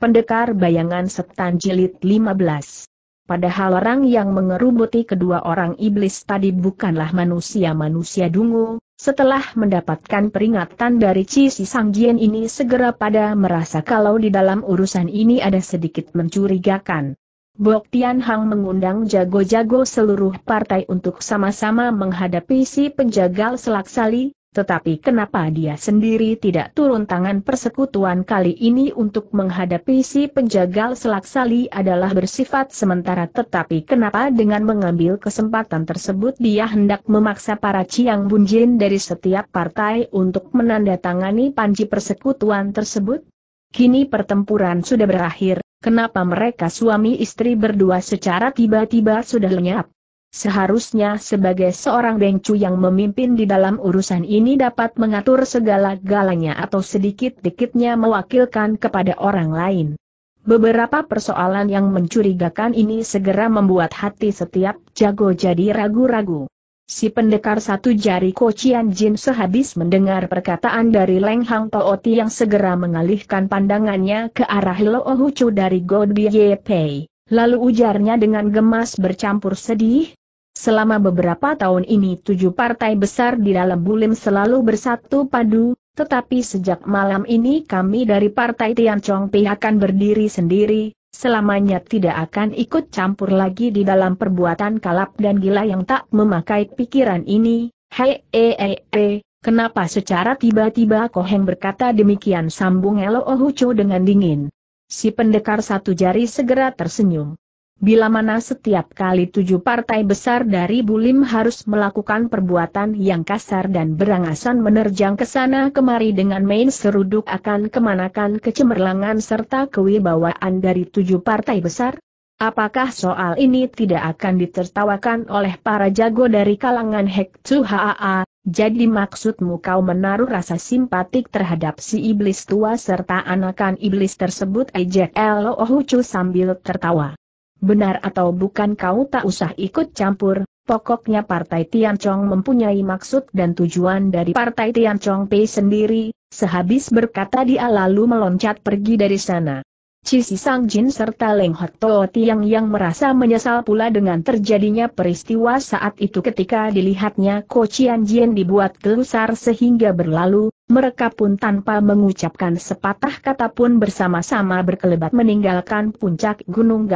Pendekar Bayangan Setan Jilid 15 Padahal orang yang mengerubuti kedua orang iblis tadi bukanlah manusia-manusia dungu, setelah mendapatkan peringatan dari Cisi Sangjien ini segera pada merasa kalau di dalam urusan ini ada sedikit mencurigakan. Bok Tian Hang mengundang jago-jago seluruh partai untuk sama-sama menghadapi si penjagal selaksali, tetapi kenapa dia sendiri tidak turun tangan persekutuan kali ini untuk menghadapi si penjagal selaksali adalah bersifat sementara tetapi kenapa dengan mengambil kesempatan tersebut dia hendak memaksa para Ciang Bunjin dari setiap partai untuk menandatangani panji persekutuan tersebut? Kini pertempuran sudah berakhir, kenapa mereka suami istri berdua secara tiba-tiba sudah lenyap? Seharusnya sebagai seorang Bengcu yang memimpin di dalam urusan ini dapat mengatur segala galanya atau sedikit-dikitnya mewakilkan kepada orang lain. Beberapa persoalan yang mencurigakan ini segera membuat hati setiap jago jadi ragu-ragu. Si pendekar satu jari Kocian Jin sehabis mendengar perkataan dari Leng Hang Tooti yang segera mengalihkan pandangannya ke arah Lo Hucu dari God Ye Pei. Lalu ujarnya dengan gemas bercampur sedih, Selama beberapa tahun ini tujuh partai besar di dalam Bulim selalu bersatu padu, tetapi sejak malam ini kami dari Partai Tian Chong Pi akan berdiri sendiri, selamanya tidak akan ikut campur lagi di dalam perbuatan kalap dan gila yang tak memakai pikiran ini. Hei, eh, e, e, kenapa secara tiba-tiba Koheng berkata demikian sambung Elo Ohucho dengan dingin. Si pendekar satu jari segera tersenyum. Bila mana setiap kali tujuh partai besar dari Bulim harus melakukan perbuatan yang kasar dan berangasan menerjang ke sana kemari dengan main seruduk akan kemanakan kecemerlangan serta kewibawaan dari tujuh partai besar? Apakah soal ini tidak akan ditertawakan oleh para jago dari kalangan Hek Haa? Jadi maksudmu kau menaruh rasa simpatik terhadap si iblis tua serta anakan iblis tersebut ejek Ohucu sambil tertawa. Benar atau bukan kau tak usah ikut campur, pokoknya Partai Tian Chong mempunyai maksud dan tujuan dari Partai Tian Chong Pei sendiri, sehabis berkata dia lalu meloncat pergi dari sana. Cisi Sang Jin serta Leng Hot Toh Tiang yang merasa menyesal pula dengan terjadinya peristiwa saat itu ketika dilihatnya Ko Chian Jin dibuat gelusar sehingga berlalu, mereka pun tanpa mengucapkan sepatah kata pun bersama-sama berkelebat meninggalkan puncak Gunung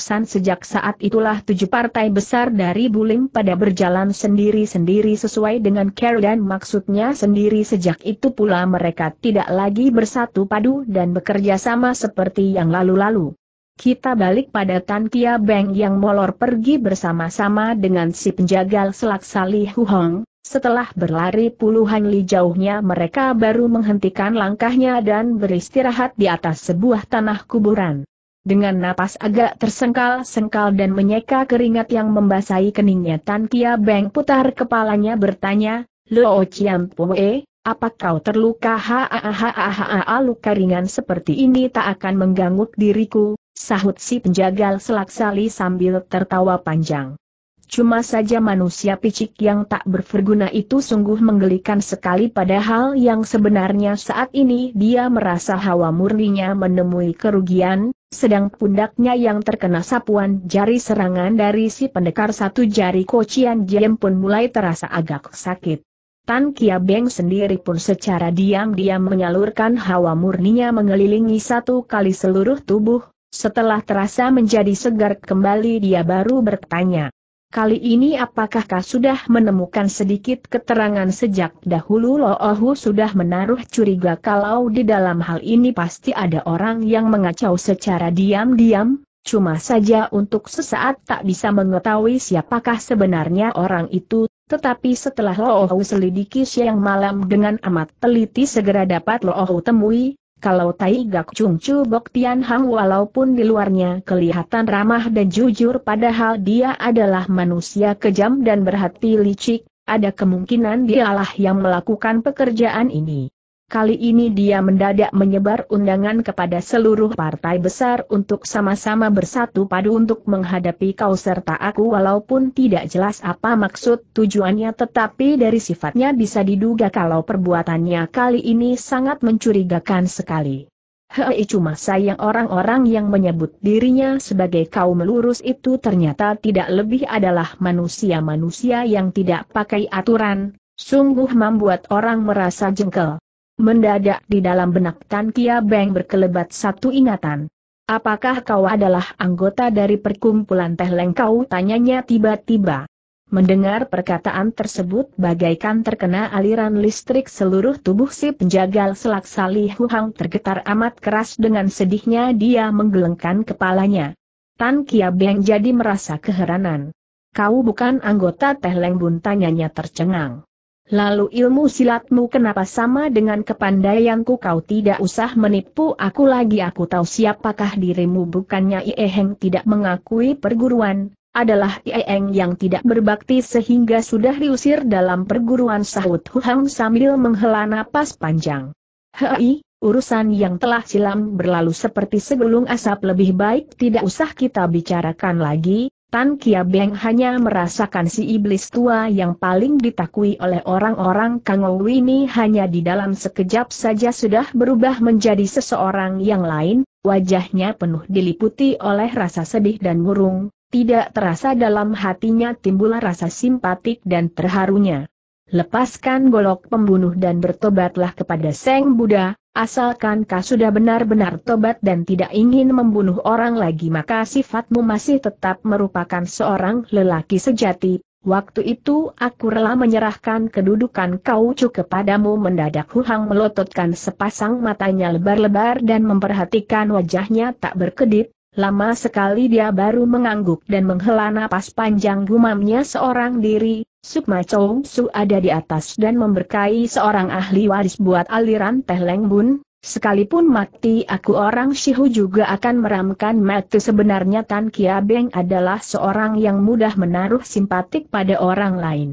San. sejak saat itulah tujuh partai besar dari Bulim pada berjalan sendiri-sendiri sesuai dengan care dan maksudnya sendiri sejak itu pula mereka tidak lagi bersatu padu dan bekerja sama seperti yang lalu-lalu. Kita balik pada Tan Kia Beng yang molor pergi bersama-sama dengan si penjagal Selaksali Hong. Setelah berlari puluhan li jauhnya mereka baru menghentikan langkahnya dan beristirahat di atas sebuah tanah kuburan. Dengan napas agak tersengkal-sengkal dan menyeka keringat yang membasahi keningnya Tan Kia Beng putar kepalanya bertanya, Luo Chiam Pue, apa kau terluka? ha luka ringan seperti ini tak akan mengganggu diriku, sahut si penjagal selaksali sambil tertawa panjang. Cuma saja manusia picik yang tak berverguna itu sungguh menggelikan sekali padahal yang sebenarnya saat ini dia merasa hawa murninya menemui kerugian, sedang pundaknya yang terkena sapuan jari serangan dari si pendekar satu jari kocian Jem pun mulai terasa agak sakit. Tan Kia Beng sendiri pun secara diam-diam menyalurkan hawa murninya mengelilingi satu kali seluruh tubuh, setelah terasa menjadi segar kembali dia baru bertanya. Kali ini apakah kau sudah menemukan sedikit keterangan sejak dahulu Loohu sudah menaruh curiga kalau di dalam hal ini pasti ada orang yang mengacau secara diam-diam? Cuma saja untuk sesaat tak bisa mengetahui siapakah sebenarnya orang itu, tetapi setelah Loohu selidiki siang malam dengan amat teliti segera dapat Loohu temui, kalau Tai Gak Chung Chu Bok Tian Hang walaupun di luarnya kelihatan ramah dan jujur padahal dia adalah manusia kejam dan berhati licik, ada kemungkinan dialah yang melakukan pekerjaan ini. Kali ini dia mendadak menyebar undangan kepada seluruh partai besar untuk sama-sama bersatu padu untuk menghadapi kau serta aku walaupun tidak jelas apa maksud tujuannya tetapi dari sifatnya bisa diduga kalau perbuatannya kali ini sangat mencurigakan sekali. Hei cuma sayang orang-orang yang menyebut dirinya sebagai kaum lurus itu ternyata tidak lebih adalah manusia-manusia yang tidak pakai aturan, sungguh membuat orang merasa jengkel. Mendadak di dalam benak Tan Kia Beng berkelebat satu ingatan. Apakah kau adalah anggota dari perkumpulan Teh Lengkau? Tanyanya tiba-tiba. Mendengar perkataan tersebut bagaikan terkena aliran listrik seluruh tubuh si penjagal selak Salih Hang tergetar amat keras dengan sedihnya dia menggelengkan kepalanya. Tan Kia Beng jadi merasa keheranan. Kau bukan anggota Teh Leng Bun tanyanya tercengang. Lalu ilmu silatmu kenapa sama dengan kepandaianku kau tidak usah menipu aku lagi aku tahu siapakah dirimu bukannya Ieheng tidak mengakui perguruan, adalah Ieng yang tidak berbakti sehingga sudah diusir dalam perguruan sahut Huang sambil menghela napas panjang. Hei, urusan yang telah silam berlalu seperti segelung asap lebih baik tidak usah kita bicarakan lagi, Tan Kia Beng hanya merasakan si iblis tua yang paling ditakui oleh orang-orang Kangou ini hanya di dalam sekejap saja sudah berubah menjadi seseorang yang lain, wajahnya penuh diliputi oleh rasa sedih dan murung, tidak terasa dalam hatinya timbul rasa simpatik dan terharunya lepaskan golok pembunuh dan bertobatlah kepada Seng Buddha, asalkan kau sudah benar-benar tobat dan tidak ingin membunuh orang lagi maka sifatmu masih tetap merupakan seorang lelaki sejati. Waktu itu aku rela menyerahkan kedudukan kau kepadamu mendadak Huhang melototkan sepasang matanya lebar-lebar dan memperhatikan wajahnya tak berkedip, lama sekali dia baru mengangguk dan menghela napas panjang gumamnya seorang diri, Sukma Chow Su ada di atas dan memberkai seorang ahli waris buat aliran Teh Leng Bun, sekalipun mati aku orang Shihu juga akan meramkan mati sebenarnya Tan Kia Beng adalah seorang yang mudah menaruh simpatik pada orang lain.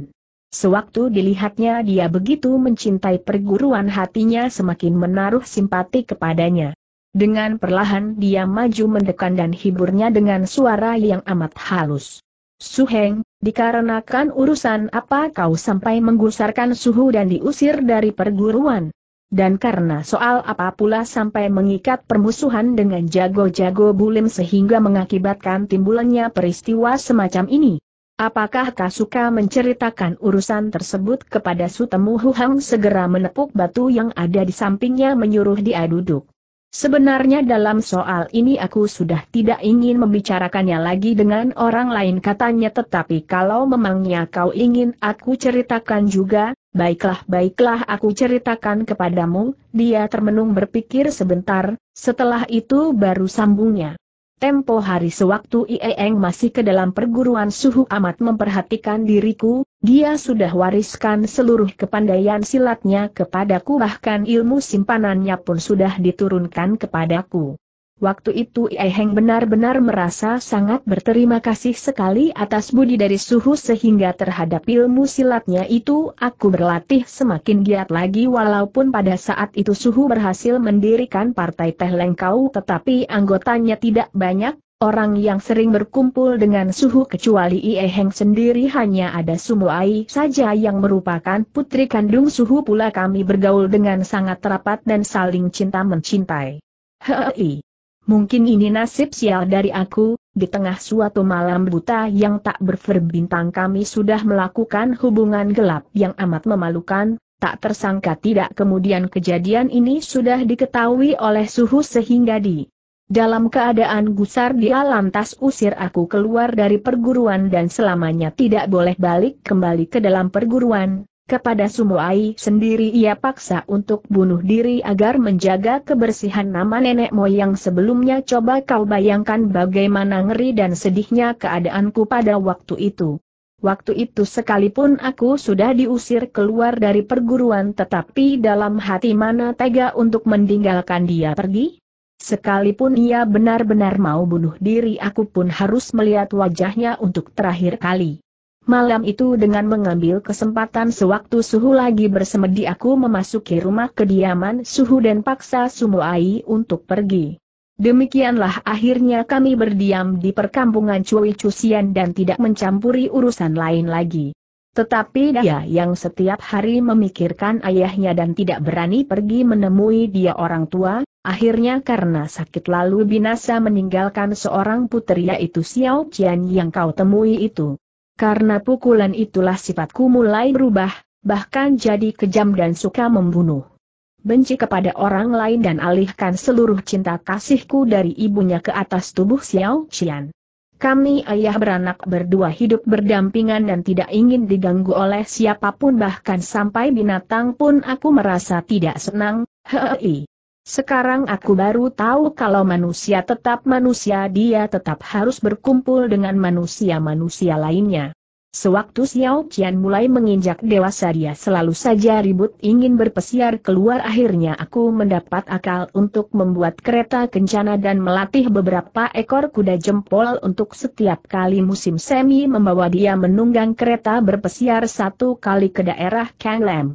Sewaktu dilihatnya dia begitu mencintai perguruan hatinya semakin menaruh simpati kepadanya. Dengan perlahan dia maju mendekan dan hiburnya dengan suara yang amat halus. Suheng, Dikarenakan urusan apa kau sampai menggusarkan suhu dan diusir dari perguruan? Dan karena soal apa pula sampai mengikat permusuhan dengan jago-jago bulim sehingga mengakibatkan timbulannya peristiwa semacam ini? Apakah kau suka menceritakan urusan tersebut kepada Sutemu Huhang segera menepuk batu yang ada di sampingnya menyuruh dia duduk? Sebenarnya dalam soal ini aku sudah tidak ingin membicarakannya lagi dengan orang lain katanya tetapi kalau memangnya kau ingin aku ceritakan juga, baiklah-baiklah aku ceritakan kepadamu, dia termenung berpikir sebentar, setelah itu baru sambungnya. Tempo hari sewaktu ieng masih ke dalam perguruan suhu amat memperhatikan diriku, dia sudah wariskan seluruh kepandaian silatnya kepadaku bahkan ilmu simpanannya pun sudah diturunkan kepadaku. Waktu itu Ie benar-benar merasa sangat berterima kasih sekali atas budi dari suhu sehingga terhadap ilmu silatnya itu aku berlatih semakin giat lagi walaupun pada saat itu suhu berhasil mendirikan partai teh lengkau tetapi anggotanya tidak banyak, orang yang sering berkumpul dengan suhu kecuali Ie sendiri hanya ada Sumuai saja yang merupakan putri kandung suhu pula kami bergaul dengan sangat rapat dan saling cinta mencintai. Mungkin ini nasib sial dari aku, di tengah suatu malam buta yang tak berperbintang kami sudah melakukan hubungan gelap yang amat memalukan, tak tersangka tidak kemudian kejadian ini sudah diketahui oleh suhu sehingga di dalam keadaan gusar dia lantas usir aku keluar dari perguruan dan selamanya tidak boleh balik kembali ke dalam perguruan, kepada Sumoai sendiri ia paksa untuk bunuh diri agar menjaga kebersihan nama nenek moyang sebelumnya coba kau bayangkan bagaimana ngeri dan sedihnya keadaanku pada waktu itu. Waktu itu sekalipun aku sudah diusir keluar dari perguruan tetapi dalam hati mana tega untuk meninggalkan dia pergi? Sekalipun ia benar-benar mau bunuh diri aku pun harus melihat wajahnya untuk terakhir kali. Malam itu dengan mengambil kesempatan sewaktu suhu lagi bersemedi aku memasuki rumah kediaman suhu dan paksa Ai untuk pergi. Demikianlah akhirnya kami berdiam di perkampungan Cui Cusian dan tidak mencampuri urusan lain lagi. Tetapi dia yang setiap hari memikirkan ayahnya dan tidak berani pergi menemui dia orang tua, akhirnya karena sakit lalu binasa meninggalkan seorang putri yaitu Xiao Qian yang kau temui itu. Karena pukulan itulah sifatku mulai berubah, bahkan jadi kejam dan suka membunuh. Benci kepada orang lain dan alihkan seluruh cinta kasihku dari ibunya ke atas tubuh Xiao Qian. Kami ayah beranak berdua hidup berdampingan dan tidak ingin diganggu oleh siapapun bahkan sampai binatang pun aku merasa tidak senang, hei. Sekarang aku baru tahu kalau manusia tetap manusia dia tetap harus berkumpul dengan manusia-manusia lainnya. Sewaktu Xiao Qian mulai menginjak dewasa dia selalu saja ribut ingin berpesiar keluar akhirnya aku mendapat akal untuk membuat kereta kencana dan melatih beberapa ekor kuda jempol untuk setiap kali musim semi membawa dia menunggang kereta berpesiar satu kali ke daerah Kang Lam.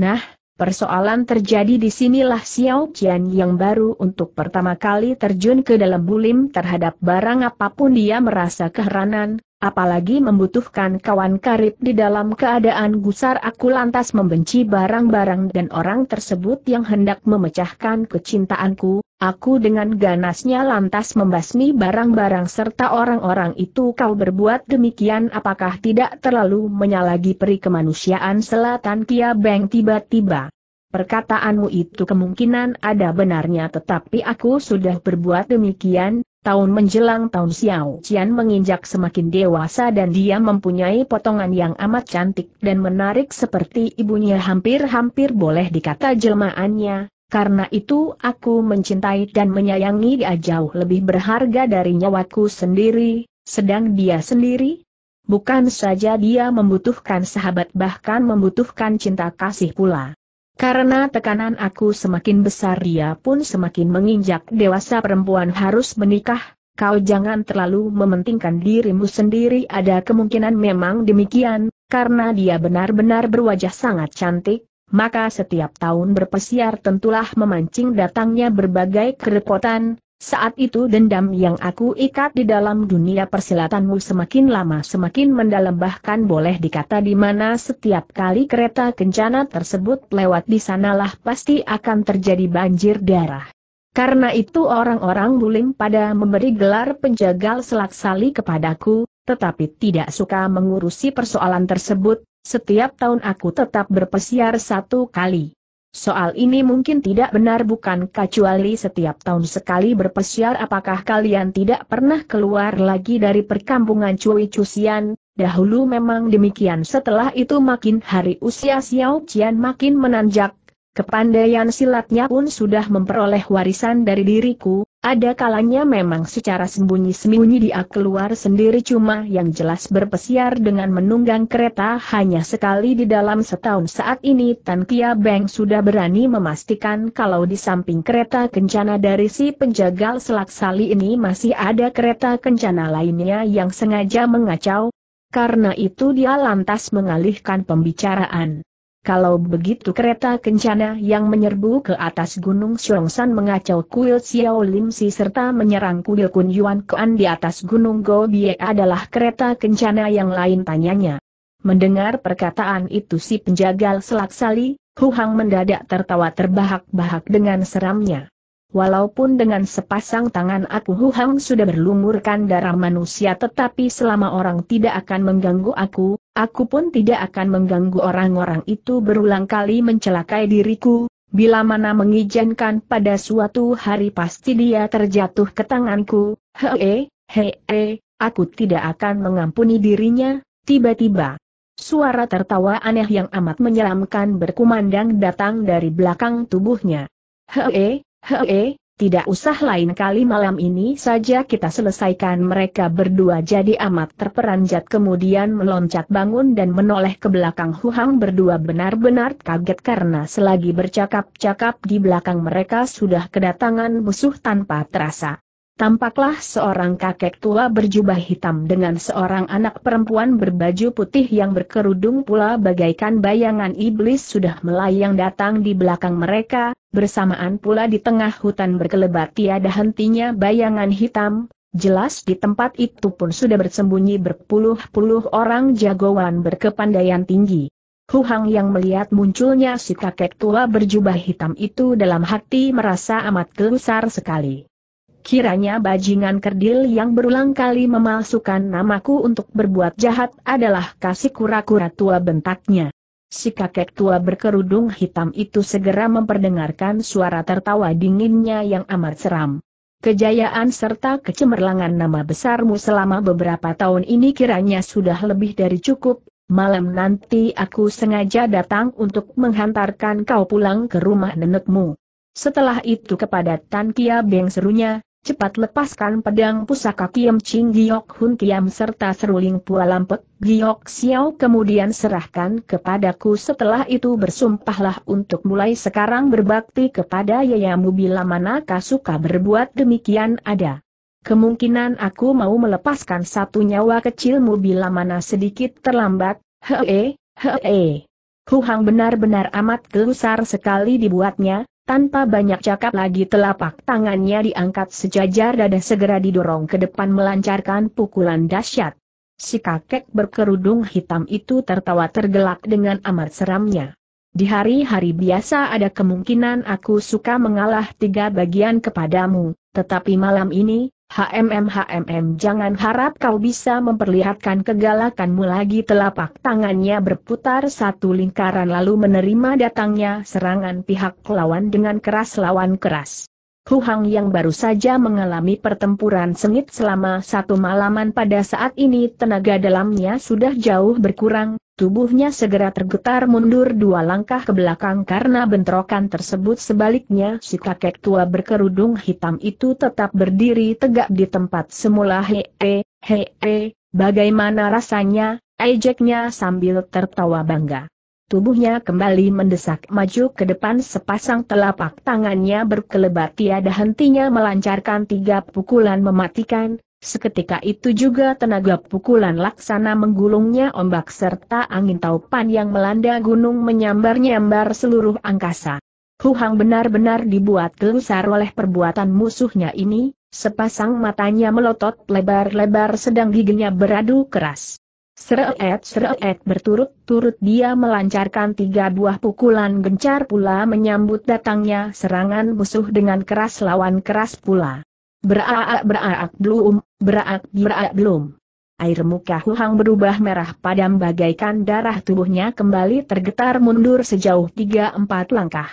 Nah, Persoalan terjadi di sinilah Xiao Qian yang baru untuk pertama kali terjun ke dalam bulim terhadap barang apapun dia merasa keheranan, apalagi membutuhkan kawan karib di dalam keadaan gusar aku lantas membenci barang-barang dan orang tersebut yang hendak memecahkan kecintaanku, Aku dengan ganasnya lantas membasmi barang-barang serta orang-orang itu kau berbuat demikian apakah tidak terlalu menyalagi peri kemanusiaan selatan Kia Beng tiba-tiba. Perkataanmu itu kemungkinan ada benarnya tetapi aku sudah berbuat demikian, tahun menjelang tahun Xiao Qian menginjak semakin dewasa dan dia mempunyai potongan yang amat cantik dan menarik seperti ibunya hampir-hampir boleh dikata jelmaannya, karena itu aku mencintai dan menyayangi dia jauh lebih berharga dari nyawaku sendiri, sedang dia sendiri. Bukan saja dia membutuhkan sahabat bahkan membutuhkan cinta kasih pula. Karena tekanan aku semakin besar dia pun semakin menginjak dewasa perempuan harus menikah, kau jangan terlalu mementingkan dirimu sendiri ada kemungkinan memang demikian, karena dia benar-benar berwajah sangat cantik, maka setiap tahun berpesiar tentulah memancing datangnya berbagai kerepotan, saat itu dendam yang aku ikat di dalam dunia persilatanmu semakin lama semakin mendalam bahkan boleh dikata di mana setiap kali kereta kencana tersebut lewat di sanalah pasti akan terjadi banjir darah. Karena itu orang-orang buling pada memberi gelar penjagal selaksali kepadaku, tetapi tidak suka mengurusi persoalan tersebut, setiap tahun aku tetap berpesiar satu kali. Soal ini mungkin tidak benar bukan kecuali setiap tahun sekali berpesiar apakah kalian tidak pernah keluar lagi dari perkampungan Cui Cusian, dahulu memang demikian setelah itu makin hari usia Xiao Qian makin menanjak, kepandaian silatnya pun sudah memperoleh warisan dari diriku, ada kalanya memang secara sembunyi-sembunyi dia keluar sendiri cuma yang jelas berpesiar dengan menunggang kereta hanya sekali di dalam setahun saat ini Tan Kia Beng sudah berani memastikan kalau di samping kereta kencana dari si penjagal selak sali ini masih ada kereta kencana lainnya yang sengaja mengacau. Karena itu dia lantas mengalihkan pembicaraan. Kalau begitu kereta kencana yang menyerbu ke atas Gunung Xiongshan mengacau kuil Xiao Limsi serta menyerang kuil Kun Yuan Kuan di atas Gunung Gobie adalah kereta kencana yang lain tanyanya. Mendengar perkataan itu si penjagal selak sali, Huhang mendadak tertawa terbahak-bahak dengan seramnya. Walaupun dengan sepasang tangan aku Huhang sudah berlumurkan darah manusia tetapi selama orang tidak akan mengganggu aku, Aku pun tidak akan mengganggu orang-orang itu berulang kali mencelakai diriku, bila mana mengizinkan pada suatu hari pasti dia terjatuh ke tanganku, hee, hee, aku tidak akan mengampuni dirinya, tiba-tiba. Suara tertawa aneh yang amat menyeramkan berkumandang datang dari belakang tubuhnya. Hee, hee, tidak usah lain kali malam ini saja kita selesaikan mereka berdua jadi amat terperanjat kemudian meloncat bangun dan menoleh ke belakang Huhang berdua benar-benar kaget karena selagi bercakap-cakap di belakang mereka sudah kedatangan musuh tanpa terasa. Tampaklah seorang kakek tua berjubah hitam dengan seorang anak perempuan berbaju putih yang berkerudung pula bagaikan bayangan iblis sudah melayang datang di belakang mereka, bersamaan pula di tengah hutan berkelebat tiada hentinya bayangan hitam, jelas di tempat itu pun sudah bersembunyi berpuluh-puluh orang jagoan berkepandaian tinggi. Huhang yang melihat munculnya si kakek tua berjubah hitam itu dalam hati merasa amat gelisah sekali. Kiranya bajingan kerdil yang berulang kali memalsukan namaku untuk berbuat jahat adalah kasih kura-kura tua bentaknya. Si kakek tua berkerudung hitam itu segera memperdengarkan suara tertawa dinginnya yang amat seram. Kejayaan serta kecemerlangan nama besarmu selama beberapa tahun ini kiranya sudah lebih dari cukup, Malam nanti aku sengaja datang untuk menghantarkan kau pulang ke rumah nenekmu. Setelah itu kepada Tan Kia Beng serunya, Cepat lepaskan pedang pusaka Kiam Ching Giok Hun Kiam serta seruling Lampet, Giok Xiao kemudian serahkan kepadaku setelah itu bersumpahlah untuk mulai sekarang berbakti kepada yayamu bila manakah suka berbuat demikian ada. Kemungkinan aku mau melepaskan satu nyawa kecilmu bila mana sedikit terlambat, hee, hee. Huhang benar-benar amat gelusar sekali dibuatnya, tanpa banyak cakap lagi telapak tangannya diangkat sejajar dada segera didorong ke depan melancarkan pukulan dahsyat. Si kakek berkerudung hitam itu tertawa tergelak dengan amat seramnya. Di hari-hari biasa ada kemungkinan aku suka mengalah tiga bagian kepadamu, tetapi malam ini, HMM HMM jangan harap kau bisa memperlihatkan kegalakanmu lagi telapak tangannya berputar satu lingkaran lalu menerima datangnya serangan pihak lawan dengan keras lawan keras. Hu yang baru saja mengalami pertempuran sengit selama satu malaman pada saat ini tenaga dalamnya sudah jauh berkurang, tubuhnya segera tergetar mundur dua langkah ke belakang karena bentrokan tersebut sebaliknya si kakek tua berkerudung hitam itu tetap berdiri tegak di tempat semula hee, hee, bagaimana rasanya, ejeknya sambil tertawa bangga. Tubuhnya kembali mendesak maju ke depan sepasang telapak tangannya berkelebat tiada hentinya melancarkan tiga pukulan mematikan, seketika itu juga tenaga pukulan laksana menggulungnya ombak serta angin taupan yang melanda gunung menyambar-nyambar seluruh angkasa. Huhang benar-benar dibuat gelusar oleh perbuatan musuhnya ini, sepasang matanya melotot lebar-lebar sedang giginya beradu keras. Seret-seret berturut-turut dia melancarkan tiga buah pukulan gencar pula menyambut datangnya serangan musuh dengan keras lawan keras pula. Beraak beraak belum, beraak beraak belum. Air muka Huhang berubah merah padam bagaikan darah tubuhnya kembali tergetar mundur sejauh tiga empat langkah.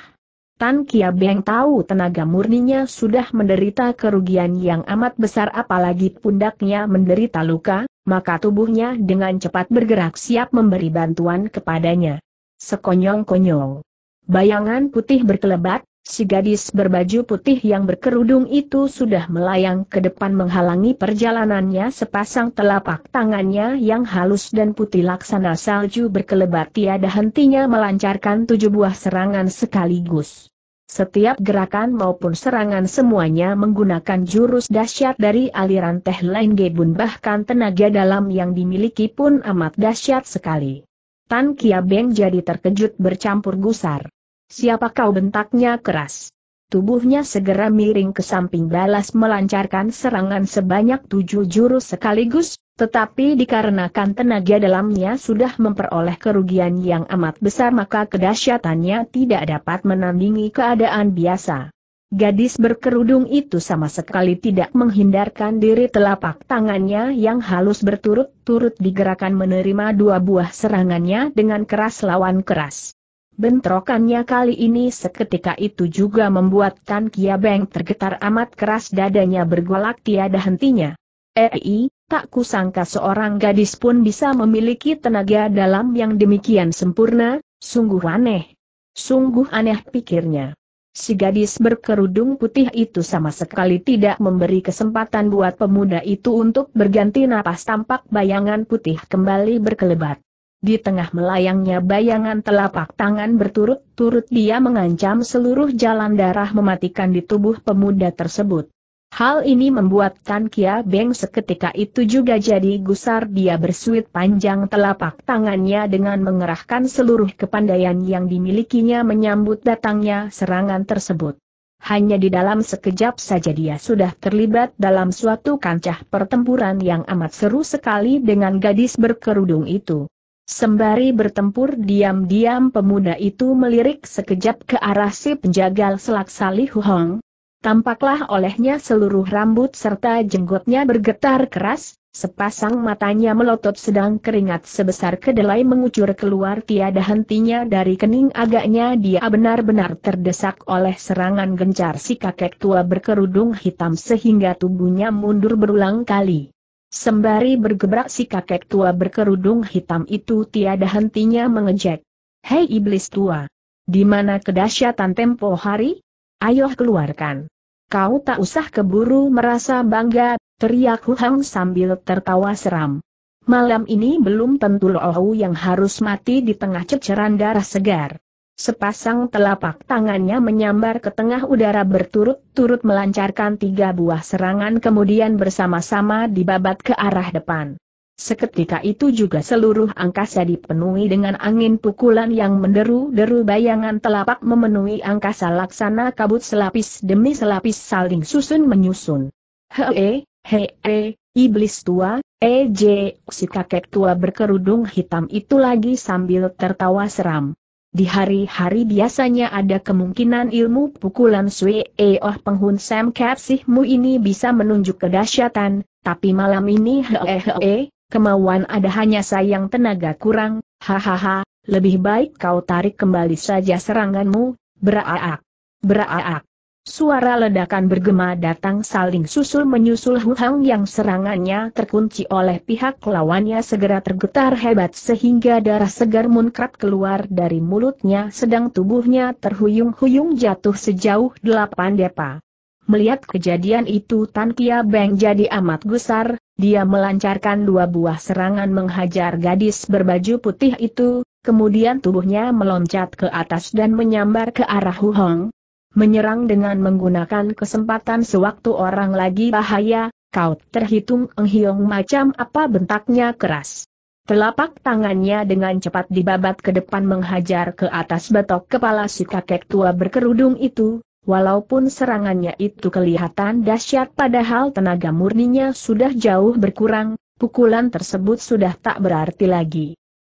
Tan Kia Beng tahu tenaga murninya sudah menderita kerugian yang amat besar apalagi pundaknya menderita luka, maka tubuhnya dengan cepat bergerak siap memberi bantuan kepadanya. Sekonyong-konyong. Bayangan putih berkelebat, si gadis berbaju putih yang berkerudung itu sudah melayang ke depan menghalangi perjalanannya sepasang telapak tangannya yang halus dan putih laksana salju berkelebat tiada hentinya melancarkan tujuh buah serangan sekaligus. Setiap gerakan maupun serangan semuanya menggunakan jurus dahsyat dari aliran Teh Lain Gebun bahkan tenaga dalam yang dimiliki pun amat dahsyat sekali. Tan Kia Beng jadi terkejut bercampur gusar. Siapa kau bentaknya keras. Tubuhnya segera miring ke samping balas melancarkan serangan sebanyak tujuh jurus sekaligus, tetapi dikarenakan tenaga dalamnya sudah memperoleh kerugian yang amat besar maka kedahsyatannya tidak dapat menandingi keadaan biasa. Gadis berkerudung itu sama sekali tidak menghindarkan diri telapak tangannya yang halus berturut-turut digerakkan menerima dua buah serangannya dengan keras lawan keras. Bentrokannya kali ini seketika itu juga membuat Tan Kia Beng tergetar amat keras dadanya bergolak tiada hentinya. Ei, tak kusangka seorang gadis pun bisa memiliki tenaga dalam yang demikian sempurna, sungguh aneh. Sungguh aneh pikirnya. Si gadis berkerudung putih itu sama sekali tidak memberi kesempatan buat pemuda itu untuk berganti napas tampak bayangan putih kembali berkelebat. Di tengah melayangnya bayangan telapak tangan berturut-turut dia mengancam seluruh jalan darah mematikan di tubuh pemuda tersebut. Hal ini membuat Tan Kia Beng seketika itu juga jadi gusar dia bersuit panjang telapak tangannya dengan mengerahkan seluruh kepandaian yang dimilikinya menyambut datangnya serangan tersebut. Hanya di dalam sekejap saja dia sudah terlibat dalam suatu kancah pertempuran yang amat seru sekali dengan gadis berkerudung itu. Sembari bertempur diam-diam pemuda itu melirik sekejap ke arah si penjagal selak Salih Hong, Tampaklah olehnya seluruh rambut serta jenggotnya bergetar keras, sepasang matanya melotot sedang keringat sebesar kedelai mengucur keluar tiada hentinya dari kening agaknya dia benar-benar terdesak oleh serangan gencar si kakek tua berkerudung hitam sehingga tubuhnya mundur berulang kali. Sembari bergebrak si kakek tua berkerudung hitam itu tiada hentinya mengejek. Hei iblis tua! Di mana kedahsyatan tempo hari? Ayo keluarkan. Kau tak usah keburu merasa bangga, teriak Huang sambil tertawa seram. Malam ini belum tentu Lohu yang harus mati di tengah ceceran darah segar. Sepasang telapak tangannya menyambar ke tengah udara berturut-turut melancarkan tiga buah serangan kemudian bersama-sama dibabat ke arah depan. Seketika itu juga seluruh angkasa dipenuhi dengan angin pukulan yang menderu-deru bayangan telapak memenuhi angkasa laksana kabut selapis demi selapis saling susun menyusun. Hee, hee, iblis tua, ej, si kakek tua berkerudung hitam itu lagi sambil tertawa seram. Di hari-hari biasanya ada kemungkinan ilmu pukulan Sue Oh penghun Sam Kapsihmu ini bisa menunjuk kedahsyatan, tapi malam ini hee hee, kemauan ada hanya sayang tenaga kurang, hahaha, lebih baik kau tarik kembali saja seranganmu, beraak, beraak. Suara ledakan bergema datang saling susul menyusul Hang yang serangannya terkunci oleh pihak lawannya segera tergetar hebat sehingga darah segar munkrat keluar dari mulutnya sedang tubuhnya terhuyung-huyung jatuh sejauh delapan depa. Melihat kejadian itu Tan Kia Beng jadi amat gusar, dia melancarkan dua buah serangan menghajar gadis berbaju putih itu, kemudian tubuhnya meloncat ke atas dan menyambar ke arah Hu Hong, Menyerang dengan menggunakan kesempatan sewaktu orang lagi bahaya, kau terhitung enghiong macam apa bentaknya keras. Telapak tangannya dengan cepat dibabat ke depan menghajar ke atas batok kepala si kakek tua berkerudung itu, Walaupun serangannya itu kelihatan dahsyat padahal tenaga murninya sudah jauh berkurang, pukulan tersebut sudah tak berarti lagi.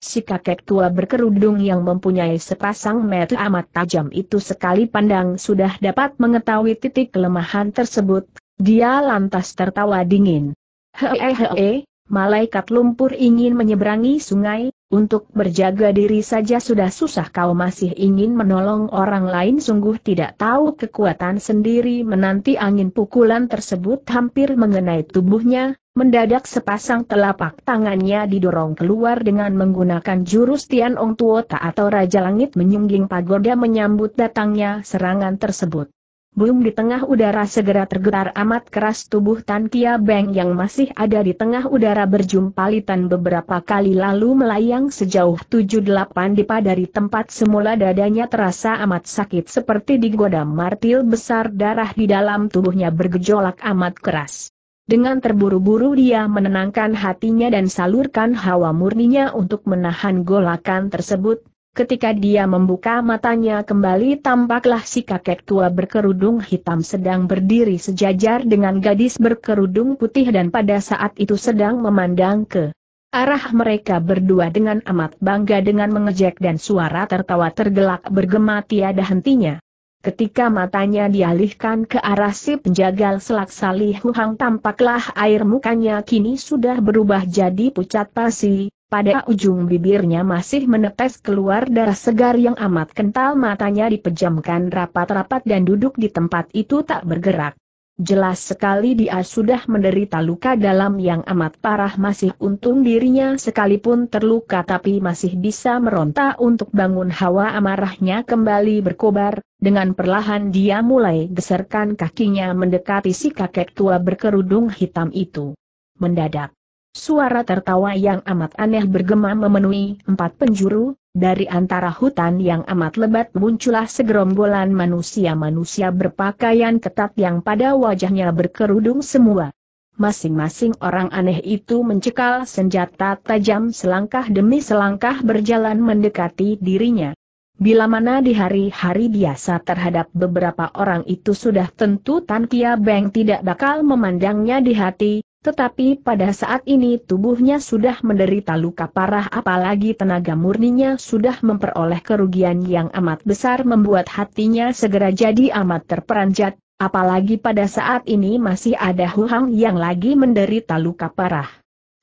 Si kakek tua berkerudung yang mempunyai sepasang mata amat tajam itu sekali pandang sudah dapat mengetahui titik kelemahan tersebut, dia lantas tertawa dingin. Hehehe, malaikat lumpur ingin menyeberangi sungai, untuk berjaga diri saja sudah susah kau masih ingin menolong orang lain sungguh tidak tahu kekuatan sendiri menanti angin pukulan tersebut hampir mengenai tubuhnya, mendadak sepasang telapak tangannya didorong keluar dengan menggunakan jurus Tian Ong Tuota atau Raja Langit menyungging pagoda menyambut datangnya serangan tersebut belum di tengah udara segera tergetar amat keras tubuh Tan Kia Beng yang masih ada di tengah udara berjumpa berjumpalitan beberapa kali lalu melayang sejauh 7-8 dipa dari tempat semula dadanya terasa amat sakit seperti digoda martil besar darah di dalam tubuhnya bergejolak amat keras. Dengan terburu-buru dia menenangkan hatinya dan salurkan hawa murninya untuk menahan golakan tersebut, Ketika dia membuka matanya kembali tampaklah si kakek tua berkerudung hitam sedang berdiri sejajar dengan gadis berkerudung putih dan pada saat itu sedang memandang ke arah mereka berdua dengan amat bangga dengan mengejek dan suara tertawa tergelak bergema tiada hentinya. Ketika matanya dialihkan ke arah si penjagal selak Salih Huhang tampaklah air mukanya kini sudah berubah jadi pucat pasi, pada ujung bibirnya masih menetes keluar darah segar yang amat kental matanya dipejamkan rapat-rapat dan duduk di tempat itu tak bergerak. Jelas sekali dia sudah menderita luka dalam yang amat parah masih untung dirinya sekalipun terluka tapi masih bisa meronta untuk bangun hawa amarahnya kembali berkobar, dengan perlahan dia mulai geserkan kakinya mendekati si kakek tua berkerudung hitam itu. Mendadak. Suara tertawa yang amat aneh bergema memenuhi empat penjuru, dari antara hutan yang amat lebat muncullah segerombolan manusia-manusia berpakaian ketat yang pada wajahnya berkerudung semua. Masing-masing orang aneh itu mencekal senjata tajam selangkah demi selangkah berjalan mendekati dirinya. Bila mana di hari-hari biasa terhadap beberapa orang itu sudah tentu Tan Kia Beng tidak bakal memandangnya di hati, tetapi pada saat ini tubuhnya sudah menderita luka parah apalagi tenaga murninya sudah memperoleh kerugian yang amat besar membuat hatinya segera jadi amat terperanjat, apalagi pada saat ini masih ada Huhang yang lagi menderita luka parah.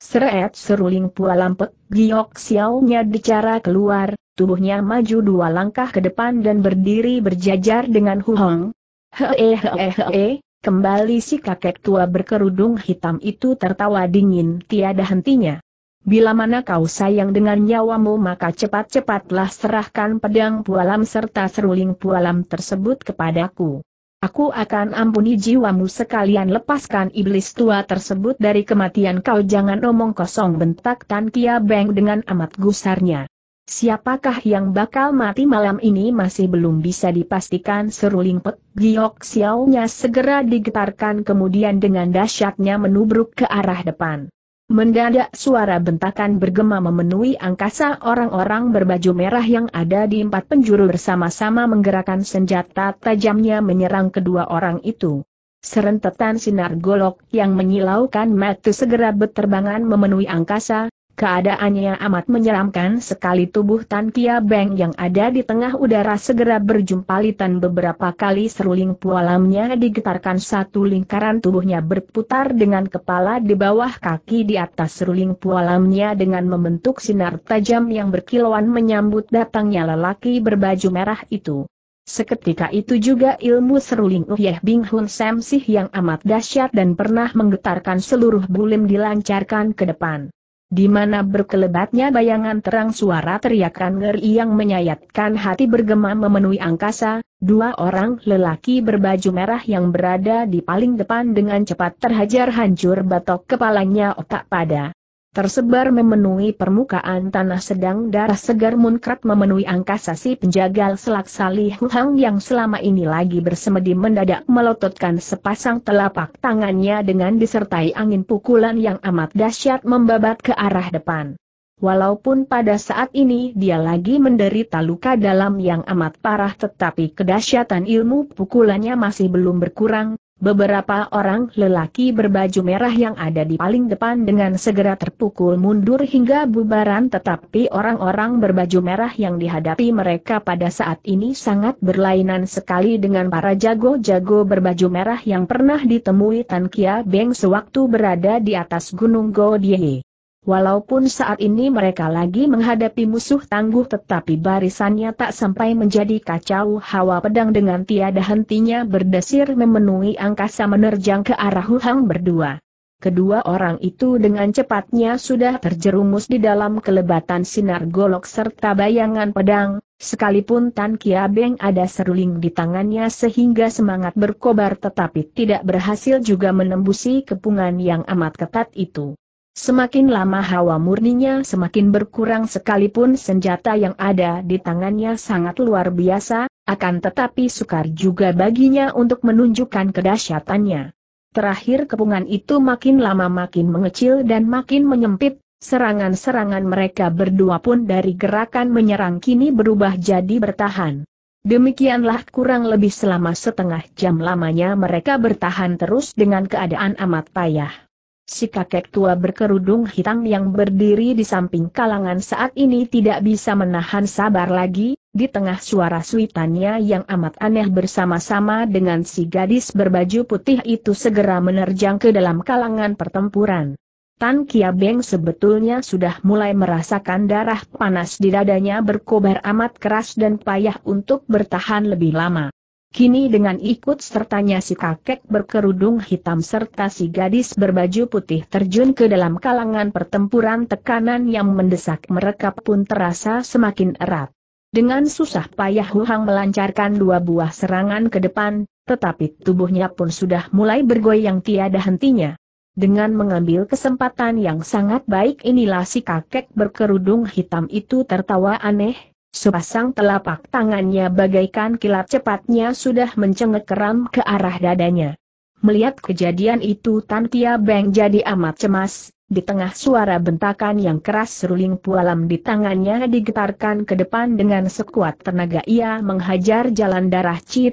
Seret seruling pula lampek, giok siaunya bicara keluar, tubuhnya maju dua langkah ke depan dan berdiri berjajar dengan Huhang. Hee hee Kembali si kakek tua berkerudung hitam itu tertawa dingin tiada hentinya. Bila mana kau sayang dengan nyawamu maka cepat-cepatlah serahkan pedang pualam serta seruling pualam tersebut kepadaku. Aku akan ampuni jiwamu sekalian lepaskan iblis tua tersebut dari kematian kau jangan omong kosong bentak Tan Kia Beng dengan amat gusarnya. Siapakah yang bakal mati malam ini masih belum bisa dipastikan Seruling pek Giok Xiaonya segera digetarkan kemudian dengan dahsyatnya menubruk ke arah depan. Mendadak suara bentakan bergema memenuhi angkasa orang-orang berbaju merah yang ada di empat penjuru bersama-sama menggerakkan senjata tajamnya menyerang kedua orang itu. Serentetan sinar golok yang menyilaukan mata segera berterbangan memenuhi angkasa, Keadaannya amat menyeramkan sekali tubuh Tan Kia Beng yang ada di tengah udara segera berjumpa litan beberapa kali seruling pualamnya digetarkan satu lingkaran tubuhnya berputar dengan kepala di bawah kaki di atas seruling pualamnya dengan membentuk sinar tajam yang berkilauan menyambut datangnya lelaki berbaju merah itu. Seketika itu juga ilmu seruling Uyeh Bing Hun Sam Sih yang amat dahsyat dan pernah menggetarkan seluruh bulim dilancarkan ke depan di mana berkelebatnya bayangan terang suara teriakan ngeri yang menyayatkan hati bergema memenuhi angkasa, dua orang lelaki berbaju merah yang berada di paling depan dengan cepat terhajar hancur batok kepalanya otak pada tersebar memenuhi permukaan tanah sedang darah segar munkrat memenuhi angkasa si penjagal selak salih huhang yang selama ini lagi bersemedi mendadak melototkan sepasang telapak tangannya dengan disertai angin pukulan yang amat dahsyat membabat ke arah depan. Walaupun pada saat ini dia lagi menderita luka dalam yang amat parah tetapi kedahsyatan ilmu pukulannya masih belum berkurang, Beberapa orang lelaki berbaju merah yang ada di paling depan dengan segera terpukul mundur hingga bubaran tetapi orang-orang berbaju merah yang dihadapi mereka pada saat ini sangat berlainan sekali dengan para jago-jago berbaju merah yang pernah ditemui Tan Kia Beng sewaktu berada di atas Gunung Godiehe. Walaupun saat ini mereka lagi menghadapi musuh tangguh tetapi barisannya tak sampai menjadi kacau hawa pedang dengan tiada hentinya berdesir memenuhi angkasa menerjang ke arah Huhang berdua. Kedua orang itu dengan cepatnya sudah terjerumus di dalam kelebatan sinar golok serta bayangan pedang, sekalipun Tan Kia Beng ada seruling di tangannya sehingga semangat berkobar tetapi tidak berhasil juga menembusi kepungan yang amat ketat itu. Semakin lama hawa murninya semakin berkurang sekalipun senjata yang ada di tangannya sangat luar biasa, akan tetapi sukar juga baginya untuk menunjukkan kedahsyatannya. Terakhir kepungan itu makin lama makin mengecil dan makin menyempit, serangan-serangan mereka berdua pun dari gerakan menyerang kini berubah jadi bertahan. Demikianlah kurang lebih selama setengah jam lamanya mereka bertahan terus dengan keadaan amat payah. Si kakek tua berkerudung hitam yang berdiri di samping kalangan saat ini tidak bisa menahan sabar lagi, di tengah suara suitannya yang amat aneh bersama-sama dengan si gadis berbaju putih itu segera menerjang ke dalam kalangan pertempuran. Tan Kia Beng sebetulnya sudah mulai merasakan darah panas di dadanya berkobar amat keras dan payah untuk bertahan lebih lama. Kini dengan ikut sertanya si kakek berkerudung hitam serta si gadis berbaju putih terjun ke dalam kalangan pertempuran tekanan yang mendesak mereka pun terasa semakin erat. Dengan susah payah Huhang melancarkan dua buah serangan ke depan, tetapi tubuhnya pun sudah mulai bergoyang tiada hentinya. Dengan mengambil kesempatan yang sangat baik inilah si kakek berkerudung hitam itu tertawa aneh, Sepasang telapak tangannya bagaikan kilat cepatnya sudah mencengkeram ke arah dadanya. Melihat kejadian itu Tan Tia Beng jadi amat cemas, di tengah suara bentakan yang keras seruling pualam di tangannya digetarkan ke depan dengan sekuat tenaga ia menghajar jalan darah Ci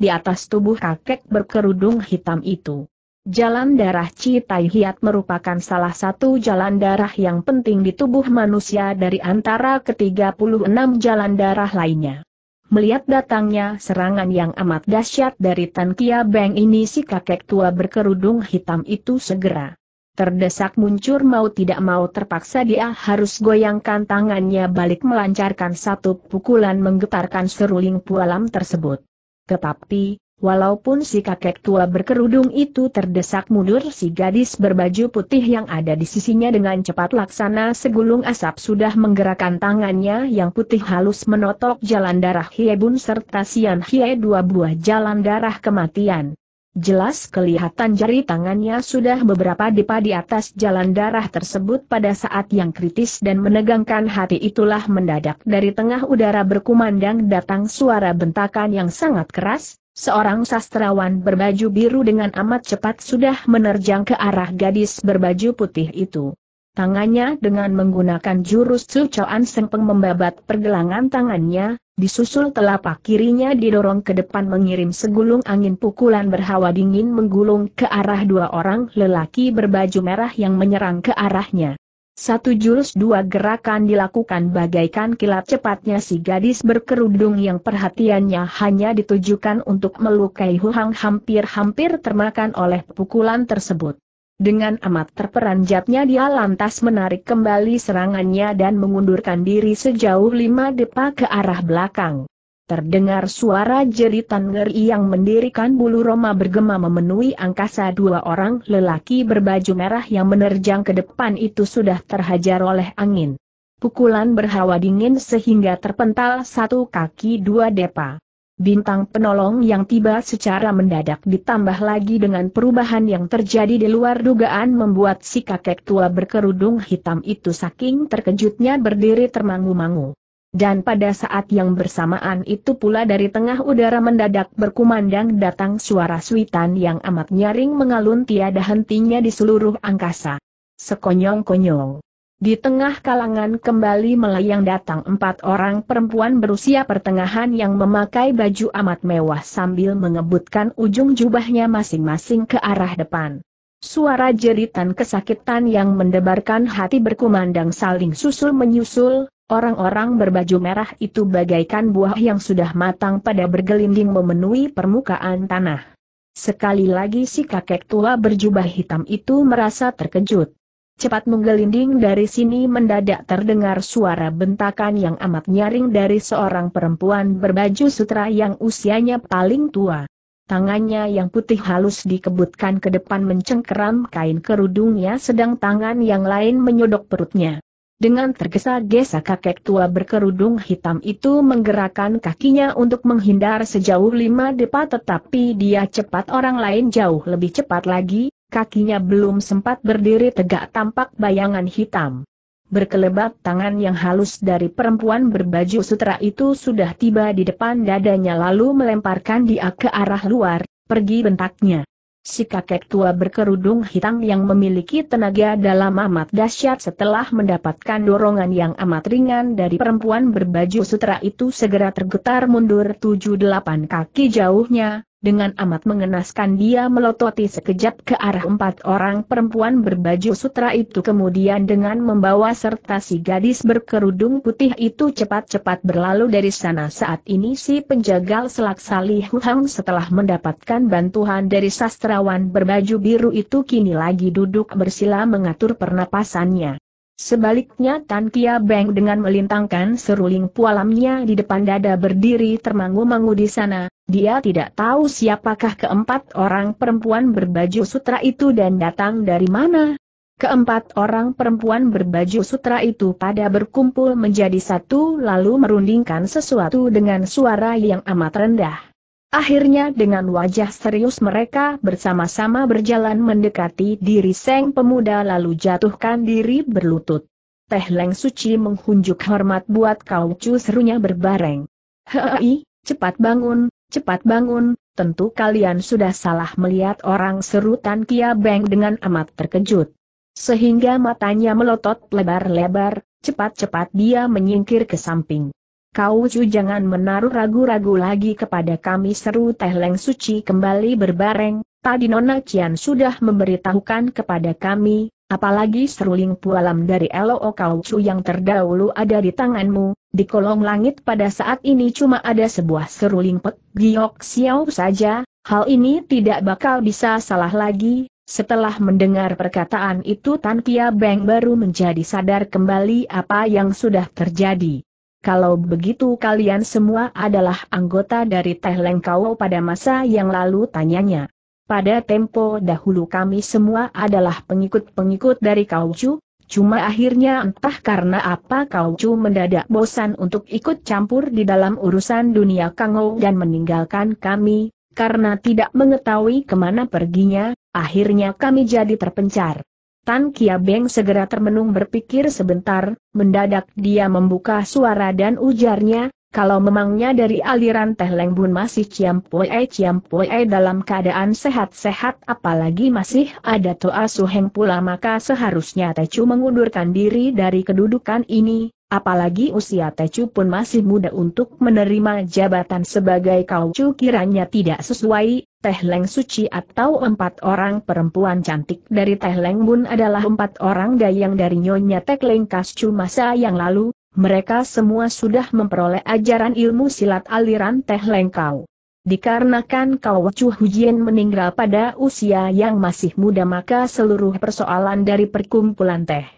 di atas tubuh kakek berkerudung hitam itu. Jalan darah Citai Hiat merupakan salah satu jalan darah yang penting di tubuh manusia dari antara ke-36 jalan darah lainnya. Melihat datangnya serangan yang amat dahsyat dari Tan Kia Beng ini si kakek tua berkerudung hitam itu segera terdesak muncur, mau tidak mau terpaksa dia harus goyangkan tangannya balik melancarkan satu pukulan menggetarkan seruling pualam tersebut. Tetapi, Walaupun si kakek tua berkerudung itu terdesak mundur si gadis berbaju putih yang ada di sisinya dengan cepat laksana segulung asap sudah menggerakkan tangannya yang putih halus menotok jalan darah Hiebun serta Sian Hie dua buah jalan darah kematian. Jelas kelihatan jari tangannya sudah beberapa depa di atas jalan darah tersebut pada saat yang kritis dan menegangkan hati itulah mendadak dari tengah udara berkumandang datang suara bentakan yang sangat keras, Seorang sastrawan berbaju biru dengan amat cepat sudah menerjang ke arah gadis berbaju putih itu. Tangannya dengan menggunakan jurus sucoan sengpeng membabat pergelangan tangannya, disusul telapak kirinya didorong ke depan mengirim segulung angin pukulan berhawa dingin menggulung ke arah dua orang lelaki berbaju merah yang menyerang ke arahnya. Satu jurus dua gerakan dilakukan bagaikan kilat cepatnya si gadis berkerudung yang perhatiannya hanya ditujukan untuk melukai Huang hampir-hampir termakan oleh pukulan tersebut. Dengan amat terperanjatnya dia lantas menarik kembali serangannya dan mengundurkan diri sejauh lima depa ke arah belakang. Terdengar suara jeritan ngeri yang mendirikan bulu Roma bergema memenuhi angkasa dua orang lelaki berbaju merah yang menerjang ke depan itu sudah terhajar oleh angin. Pukulan berhawa dingin sehingga terpental satu kaki dua depa. Bintang penolong yang tiba secara mendadak ditambah lagi dengan perubahan yang terjadi di luar dugaan membuat si kakek tua berkerudung hitam itu saking terkejutnya berdiri termangu-mangu dan pada saat yang bersamaan itu pula dari tengah udara mendadak berkumandang datang suara suitan yang amat nyaring mengalun tiada hentinya di seluruh angkasa. Sekonyong-konyong. Di tengah kalangan kembali melayang datang empat orang perempuan berusia pertengahan yang memakai baju amat mewah sambil mengebutkan ujung jubahnya masing-masing ke arah depan. Suara jeritan kesakitan yang mendebarkan hati berkumandang saling susul-menyusul, Orang-orang berbaju merah itu bagaikan buah yang sudah matang pada bergelinding memenuhi permukaan tanah. Sekali lagi si kakek tua berjubah hitam itu merasa terkejut. Cepat menggelinding dari sini mendadak terdengar suara bentakan yang amat nyaring dari seorang perempuan berbaju sutra yang usianya paling tua. Tangannya yang putih halus dikebutkan ke depan mencengkeram kain kerudungnya sedang tangan yang lain menyodok perutnya. Dengan tergesa-gesa kakek tua berkerudung hitam itu menggerakkan kakinya untuk menghindar sejauh lima depa tetapi dia cepat orang lain jauh lebih cepat lagi, kakinya belum sempat berdiri tegak tampak bayangan hitam. Berkelebat tangan yang halus dari perempuan berbaju sutra itu sudah tiba di depan dadanya lalu melemparkan dia ke arah luar, pergi bentaknya. Si kakek tua berkerudung hitam yang memiliki tenaga dalam amat dahsyat setelah mendapatkan dorongan yang amat ringan dari perempuan berbaju sutra itu segera tergetar mundur tujuh delapan kaki jauhnya, dengan amat mengenaskan dia melototi sekejap ke arah empat orang perempuan berbaju sutra itu kemudian dengan membawa serta si gadis berkerudung putih itu cepat-cepat berlalu dari sana saat ini si penjagal selaksa Li Huang setelah mendapatkan bantuan dari sastrawan berbaju biru itu kini lagi duduk bersila mengatur pernapasannya. Sebaliknya Tan Kia Beng dengan melintangkan seruling pualamnya di depan dada berdiri termangu-mangu di sana, dia tidak tahu siapakah keempat orang perempuan berbaju sutra itu dan datang dari mana. Keempat orang perempuan berbaju sutra itu pada berkumpul menjadi satu lalu merundingkan sesuatu dengan suara yang amat rendah. Akhirnya dengan wajah serius mereka bersama-sama berjalan mendekati diri Seng Pemuda lalu jatuhkan diri berlutut. Teh Leng Suci menghunjuk hormat buat kau cu serunya berbareng. Hei, cepat bangun, cepat bangun, tentu kalian sudah salah melihat orang seru Tan Kia Beng dengan amat terkejut. Sehingga matanya melotot lebar-lebar, cepat-cepat dia menyingkir ke samping. Kau Chu jangan menaruh ragu-ragu lagi kepada kami seru Teh Leng Suci kembali berbareng, tadi Nona Cian sudah memberitahukan kepada kami, apalagi seruling pualam dari Loo Kau Chu yang terdahulu ada di tanganmu, di kolong langit pada saat ini cuma ada sebuah seruling pek giok xiao saja, hal ini tidak bakal bisa salah lagi, setelah mendengar perkataan itu Tan Pia Beng baru menjadi sadar kembali apa yang sudah terjadi. Kalau begitu kalian semua adalah anggota dari Teh Lengkau pada masa yang lalu tanyanya. Pada tempo dahulu kami semua adalah pengikut-pengikut dari Chu, cuma akhirnya entah karena apa Chu mendadak bosan untuk ikut campur di dalam urusan dunia Kangou dan meninggalkan kami, karena tidak mengetahui kemana perginya, akhirnya kami jadi terpencar. Tan Kia Beng segera termenung berpikir sebentar, mendadak dia membuka suara dan ujarnya, kalau memangnya dari aliran Teh Leng Bun masih Ciampoe Ciampoe dalam keadaan sehat-sehat apalagi masih ada Toa Suheng pula maka seharusnya Tecu mengundurkan diri dari kedudukan ini, Apalagi usia Tecu pun masih muda untuk menerima jabatan sebagai kaucu kiranya tidak sesuai, Teh Leng Suci atau empat orang perempuan cantik dari Teh Leng Bun adalah empat orang dayang dari Nyonya teh Leng Kascu masa yang lalu, mereka semua sudah memperoleh ajaran ilmu silat aliran Teh Leng Kau. Dikarenakan Kau cu Hujian meninggal pada usia yang masih muda maka seluruh persoalan dari perkumpulan Teh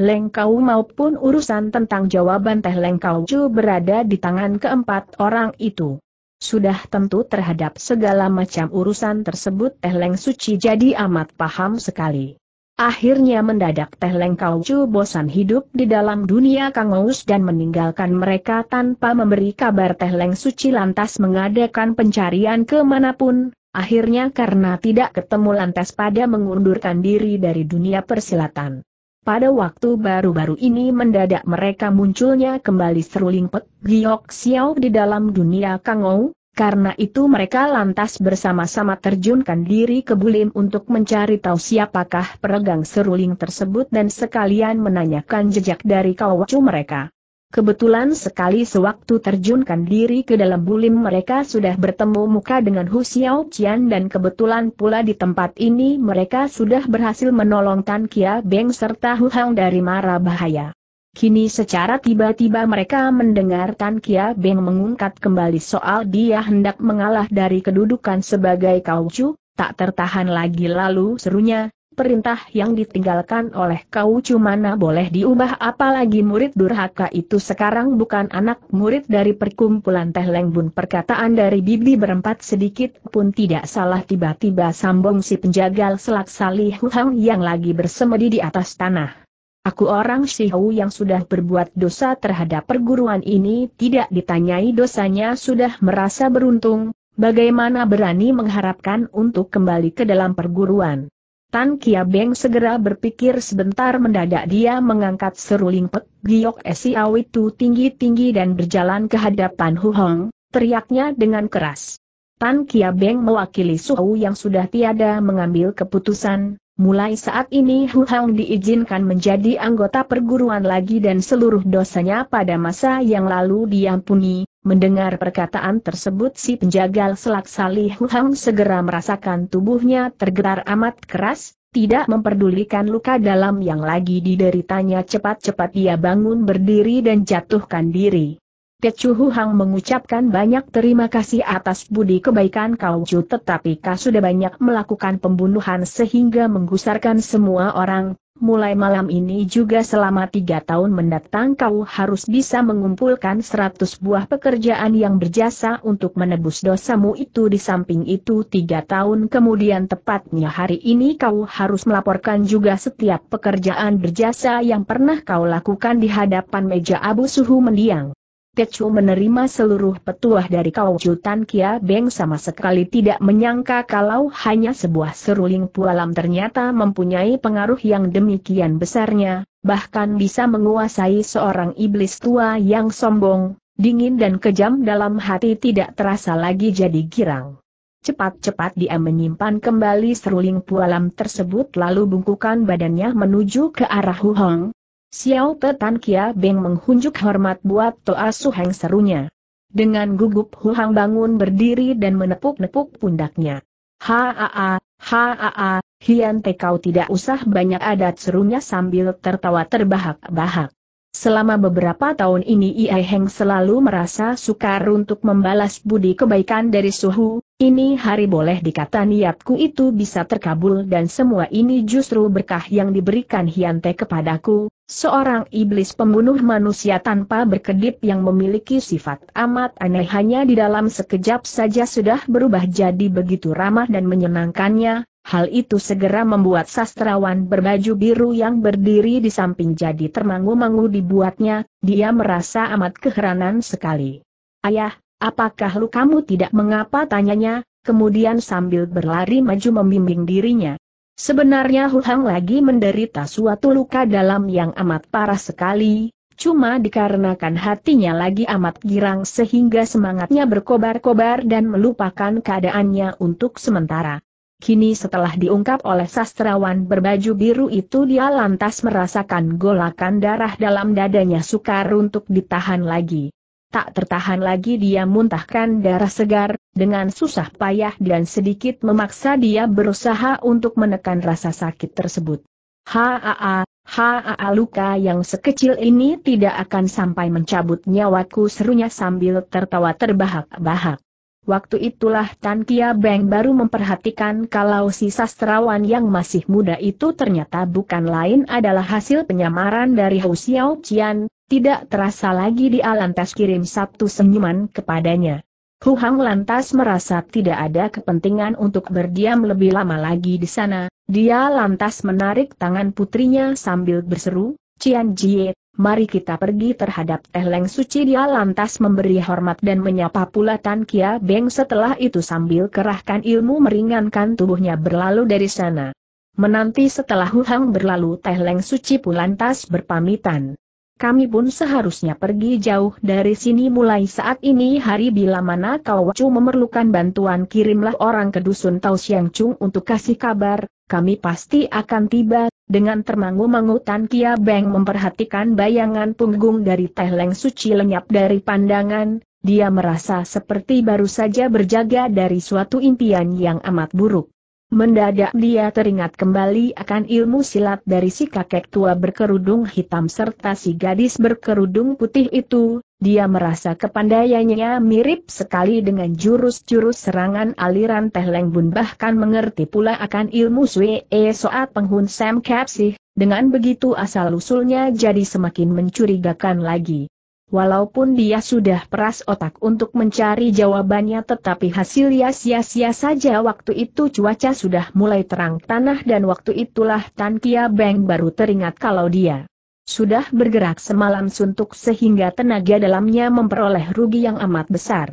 Lengkau maupun urusan tentang jawaban Teh Lengkau Cu berada di tangan keempat orang itu. Sudah tentu terhadap segala macam urusan tersebut Teh Leng Suci jadi amat paham sekali. Akhirnya mendadak Teh Leng Kaucu bosan hidup di dalam dunia Kangous dan meninggalkan mereka tanpa memberi kabar Teh Leng Suci lantas mengadakan pencarian kemanapun, akhirnya karena tidak ketemu lantas pada mengundurkan diri dari dunia persilatan. Pada waktu baru-baru ini mendadak mereka munculnya kembali seruling Pek Giok Xiao di dalam dunia Kangou, karena itu mereka lantas bersama-sama terjunkan diri ke Bulim untuk mencari tahu siapakah peregang seruling tersebut dan sekalian menanyakan jejak dari kawacu mereka. Kebetulan sekali sewaktu terjunkan diri ke dalam bulim mereka sudah bertemu muka dengan Hu Xiao Qian dan kebetulan pula di tempat ini mereka sudah berhasil menolong Tan Kia Beng serta Hu Hang dari mara bahaya. Kini secara tiba-tiba mereka mendengar Tan Kia Beng mengungkap kembali soal dia hendak mengalah dari kedudukan sebagai kaucu, tak tertahan lagi lalu serunya, Perintah yang ditinggalkan oleh kau cumana boleh diubah apalagi murid durhaka itu sekarang bukan anak murid dari perkumpulan Teh Lengbun. Perkataan dari Bibi berempat sedikit pun tidak salah tiba-tiba sambung si penjagal selak salih huhang yang lagi bersemedi di atas tanah. Aku orang Sihu yang sudah berbuat dosa terhadap perguruan ini tidak ditanyai dosanya sudah merasa beruntung, bagaimana berani mengharapkan untuk kembali ke dalam perguruan. Tan Kia Beng segera berpikir sebentar mendadak dia mengangkat seruling pek, giok awit itu tinggi-tinggi dan berjalan ke hadapan Hu Hong, teriaknya dengan keras. Tan Kia Beng mewakili Suhu yang sudah tiada mengambil keputusan, mulai saat ini Hu Hong diizinkan menjadi anggota perguruan lagi dan seluruh dosanya pada masa yang lalu diampuni, Mendengar perkataan tersebut si penjagal selak Salih Huang segera merasakan tubuhnya tergetar amat keras, tidak memperdulikan luka dalam yang lagi dideritanya cepat-cepat dia bangun berdiri dan jatuhkan diri. Kecuhu Hang mengucapkan banyak terima kasih atas budi kebaikan kau Ju tetapi kau sudah banyak melakukan pembunuhan sehingga menggusarkan semua orang, mulai malam ini juga selama tiga tahun mendatang kau harus bisa mengumpulkan seratus buah pekerjaan yang berjasa untuk menebus dosamu itu di samping itu tiga tahun kemudian tepatnya hari ini kau harus melaporkan juga setiap pekerjaan berjasa yang pernah kau lakukan di hadapan meja Abu Suhu mendiang. Tecu menerima seluruh petuah dari Jutan Kia Beng sama sekali tidak menyangka kalau hanya sebuah seruling pualam ternyata mempunyai pengaruh yang demikian besarnya, bahkan bisa menguasai seorang iblis tua yang sombong, dingin dan kejam dalam hati tidak terasa lagi jadi girang. Cepat-cepat dia menyimpan kembali seruling pualam tersebut lalu bungkukan badannya menuju ke arah Hong. Xiao Petan Kia Beng menghunjuk hormat buat Toa Suheng serunya. Dengan gugup Hu Hang bangun berdiri dan menepuk-nepuk pundaknya. Haa, haa, Hian Te kau tidak usah banyak adat serunya sambil tertawa terbahak-bahak. Selama beberapa tahun ini Ia Heng selalu merasa sukar untuk membalas budi kebaikan dari Suhu, ini hari boleh dikata niatku itu bisa terkabul dan semua ini justru berkah yang diberikan Hyante kepadaku, seorang iblis pembunuh manusia tanpa berkedip yang memiliki sifat amat aneh hanya di dalam sekejap saja sudah berubah jadi begitu ramah dan menyenangkannya, Hal itu segera membuat sastrawan berbaju biru yang berdiri di samping jadi termangu-mangu dibuatnya, dia merasa amat keheranan sekali. Ayah, apakah lu kamu tidak mengapa tanyanya, kemudian sambil berlari maju membimbing dirinya. Sebenarnya Hang lagi menderita suatu luka dalam yang amat parah sekali, cuma dikarenakan hatinya lagi amat girang sehingga semangatnya berkobar-kobar dan melupakan keadaannya untuk sementara. Kini setelah diungkap oleh sastrawan berbaju biru itu dia lantas merasakan golakan darah dalam dadanya sukar untuk ditahan lagi. Tak tertahan lagi dia muntahkan darah segar, dengan susah payah dan sedikit memaksa dia berusaha untuk menekan rasa sakit tersebut. Haa, haa luka yang sekecil ini tidak akan sampai mencabut nyawaku serunya sambil tertawa terbahak-bahak. Waktu itulah Tan Kia Beng baru memperhatikan kalau si sastrawan yang masih muda itu ternyata bukan lain adalah hasil penyamaran dari Hou Xiao Qian, tidak terasa lagi dia lantas kirim satu senyuman kepadanya. Hu Hang lantas merasa tidak ada kepentingan untuk berdiam lebih lama lagi di sana, dia lantas menarik tangan putrinya sambil berseru, Qian Jie, mari kita pergi terhadap Teh Leng Suci dia lantas memberi hormat dan menyapa pula Tan Kia Beng setelah itu sambil kerahkan ilmu meringankan tubuhnya berlalu dari sana. Menanti setelah Hu Hang berlalu Teh Leng Suci pun lantas berpamitan. Kami pun seharusnya pergi jauh dari sini mulai saat ini hari bila mana kau Wacu memerlukan bantuan kirimlah orang ke dusun Tau Siang Chung untuk kasih kabar, kami pasti akan tiba, dengan termangu-mangu Tan Kia Beng memperhatikan bayangan punggung dari Teh Leng Suci lenyap dari pandangan, dia merasa seperti baru saja berjaga dari suatu impian yang amat buruk. Mendadak dia teringat kembali akan ilmu silat dari si kakek tua berkerudung hitam serta si gadis berkerudung putih itu, dia merasa kepandaiannya mirip sekali dengan jurus-jurus serangan aliran Teh lengbun bahkan mengerti pula akan ilmu Sue Soat Penghun Sam Kapsih, dengan begitu asal-usulnya jadi semakin mencurigakan lagi. Walaupun dia sudah peras otak untuk mencari jawabannya tetapi hasilnya sia-sia saja waktu itu cuaca sudah mulai terang tanah dan waktu itulah Tan Kia Beng baru teringat kalau dia sudah bergerak semalam suntuk sehingga tenaga dalamnya memperoleh rugi yang amat besar.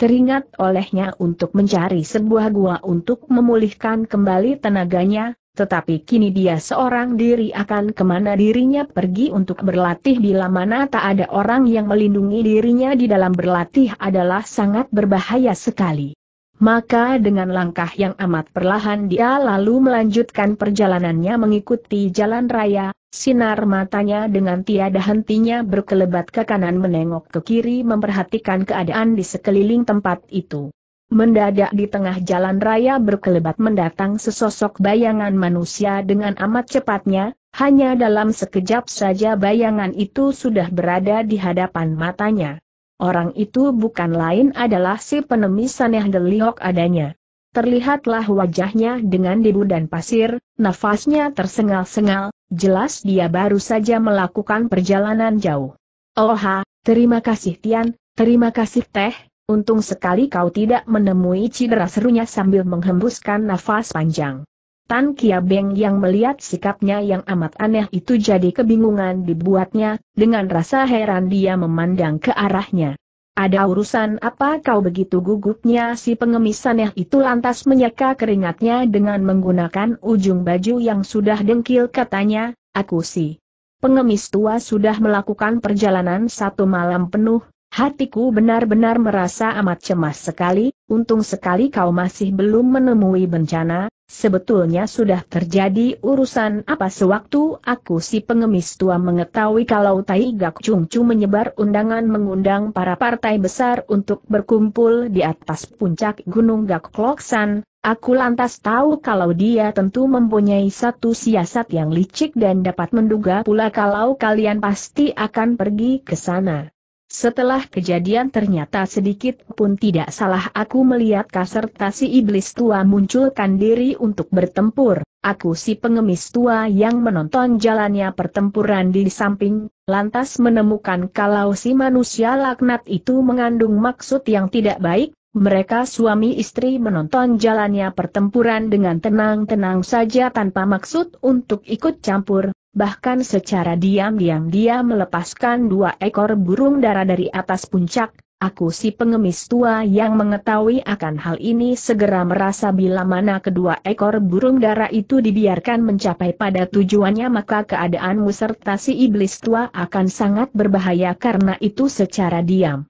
Teringat olehnya untuk mencari sebuah gua untuk memulihkan kembali tenaganya, tetapi kini dia seorang diri akan kemana dirinya pergi untuk berlatih bila mana tak ada orang yang melindungi dirinya di dalam berlatih adalah sangat berbahaya sekali. Maka dengan langkah yang amat perlahan dia lalu melanjutkan perjalanannya mengikuti jalan raya, sinar matanya dengan tiada hentinya berkelebat ke kanan menengok ke kiri memperhatikan keadaan di sekeliling tempat itu. Mendadak di tengah jalan raya berkelebat mendatang sesosok bayangan manusia dengan amat cepatnya, hanya dalam sekejap saja bayangan itu sudah berada di hadapan matanya. Orang itu bukan lain adalah si penemis Saneh Deliok adanya. Terlihatlah wajahnya dengan debu dan pasir, nafasnya tersengal-sengal, jelas dia baru saja melakukan perjalanan jauh. Oha, terima kasih Tian, terima kasih Teh, Untung sekali kau tidak menemui cedera serunya sambil menghembuskan nafas panjang. Tan Kia Beng yang melihat sikapnya yang amat aneh itu jadi kebingungan dibuatnya, dengan rasa heran dia memandang ke arahnya. Ada urusan apa kau begitu gugupnya si pengemis aneh itu lantas menyeka keringatnya dengan menggunakan ujung baju yang sudah dengkil katanya, aku si. Pengemis tua sudah melakukan perjalanan satu malam penuh, Hatiku benar-benar merasa amat cemas sekali, untung sekali kau masih belum menemui bencana, sebetulnya sudah terjadi urusan apa sewaktu aku si pengemis tua mengetahui kalau Tai Gak Chu menyebar undangan mengundang para partai besar untuk berkumpul di atas puncak Gunung Gak San. Aku lantas tahu kalau dia tentu mempunyai satu siasat yang licik dan dapat menduga pula kalau kalian pasti akan pergi ke sana. Setelah kejadian ternyata sedikit pun tidak salah aku melihat kasertasi iblis tua munculkan diri untuk bertempur. Aku si pengemis tua yang menonton jalannya pertempuran di samping, lantas menemukan kalau si manusia laknat itu mengandung maksud yang tidak baik, mereka suami istri menonton jalannya pertempuran dengan tenang-tenang saja tanpa maksud untuk ikut campur, Bahkan secara diam-diam dia melepaskan dua ekor burung darah dari atas puncak, Aku si pengemis tua yang mengetahui akan hal ini segera merasa bila mana kedua ekor burung darah itu dibiarkan mencapai pada tujuannya maka keadaanmu serta si iblis tua akan sangat berbahaya karena itu secara diam.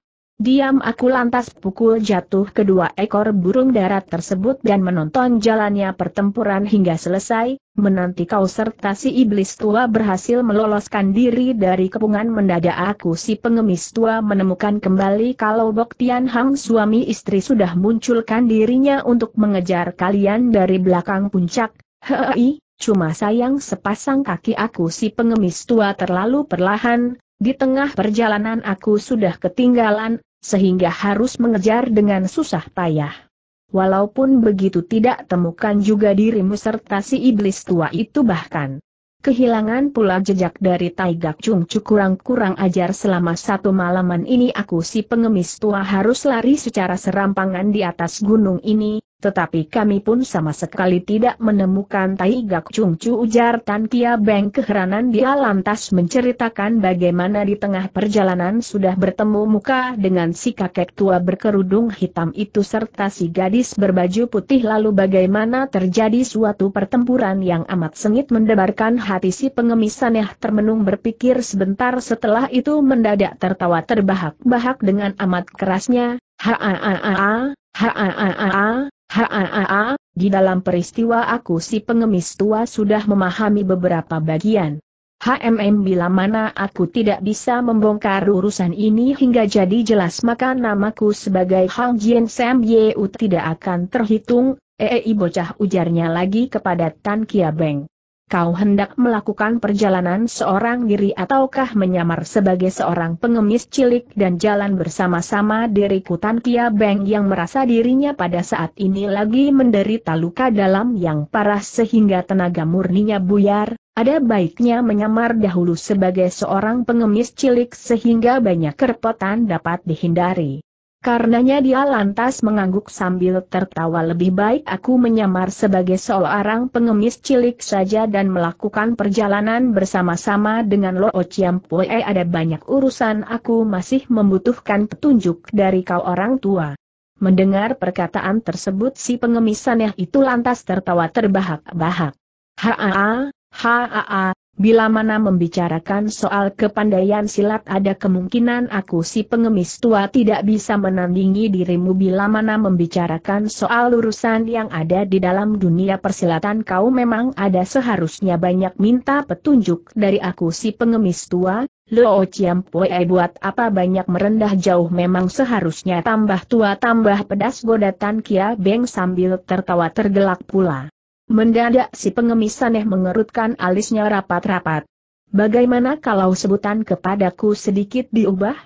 Diam aku lantas pukul jatuh kedua ekor burung darat tersebut dan menonton jalannya pertempuran hingga selesai, menanti kau serta si iblis tua berhasil meloloskan diri dari kepungan mendadak aku si pengemis tua menemukan kembali kalau Bok Tian Hang suami istri sudah munculkan dirinya untuk mengejar kalian dari belakang puncak, hei, cuma sayang sepasang kaki aku si pengemis tua terlalu perlahan, di tengah perjalanan aku sudah ketinggalan, sehingga harus mengejar dengan susah payah. Walaupun begitu tidak temukan juga dirimu serta si iblis tua itu bahkan. Kehilangan pula jejak dari Taigak Chung kurang-kurang ajar selama satu malaman ini aku si pengemis tua harus lari secara serampangan di atas gunung ini, tetapi kami pun sama sekali tidak menemukan Tai Gak Chung Chu ujar Tan Kia Beng keheranan dia lantas menceritakan bagaimana di tengah perjalanan sudah bertemu muka dengan si kakek tua berkerudung hitam itu serta si gadis berbaju putih lalu bagaimana terjadi suatu pertempuran yang amat sengit mendebarkan hati si pengemis aneh termenung berpikir sebentar setelah itu mendadak tertawa terbahak-bahak dengan amat kerasnya, ha ha ha ha ha ha ha ha Haa, di dalam peristiwa aku si pengemis tua sudah memahami beberapa bagian. HMM bila mana aku tidak bisa membongkar urusan ini hingga jadi jelas maka namaku sebagai Hang Jian Sam Yeu tidak akan terhitung, Ee, bocah ujarnya lagi kepada Tan Kia Beng kau hendak melakukan perjalanan seorang diri ataukah menyamar sebagai seorang pengemis cilik dan jalan bersama-sama diriku Tan Kia Beng yang merasa dirinya pada saat ini lagi menderita luka dalam yang parah sehingga tenaga murninya buyar, ada baiknya menyamar dahulu sebagai seorang pengemis cilik sehingga banyak kerepotan dapat dihindari. Karenanya dia lantas mengangguk sambil tertawa lebih baik aku menyamar sebagai seorang pengemis cilik saja dan melakukan perjalanan bersama-sama dengan Lo Pue ada banyak urusan aku masih membutuhkan petunjuk dari kau orang tua. Mendengar perkataan tersebut si pengemis itu lantas tertawa terbahak-bahak. Haa, haa, Bila mana membicarakan soal kepandaian silat ada kemungkinan aku si pengemis tua tidak bisa menandingi dirimu bila mana membicarakan soal urusan yang ada di dalam dunia persilatan kau memang ada seharusnya banyak minta petunjuk dari aku si pengemis tua, Lo Chiam Pue buat apa banyak merendah jauh memang seharusnya tambah tua tambah pedas godatan Kia Beng sambil tertawa tergelak pula. Mendadak si pengemis aneh mengerutkan alisnya rapat-rapat. Bagaimana kalau sebutan kepadaku sedikit diubah?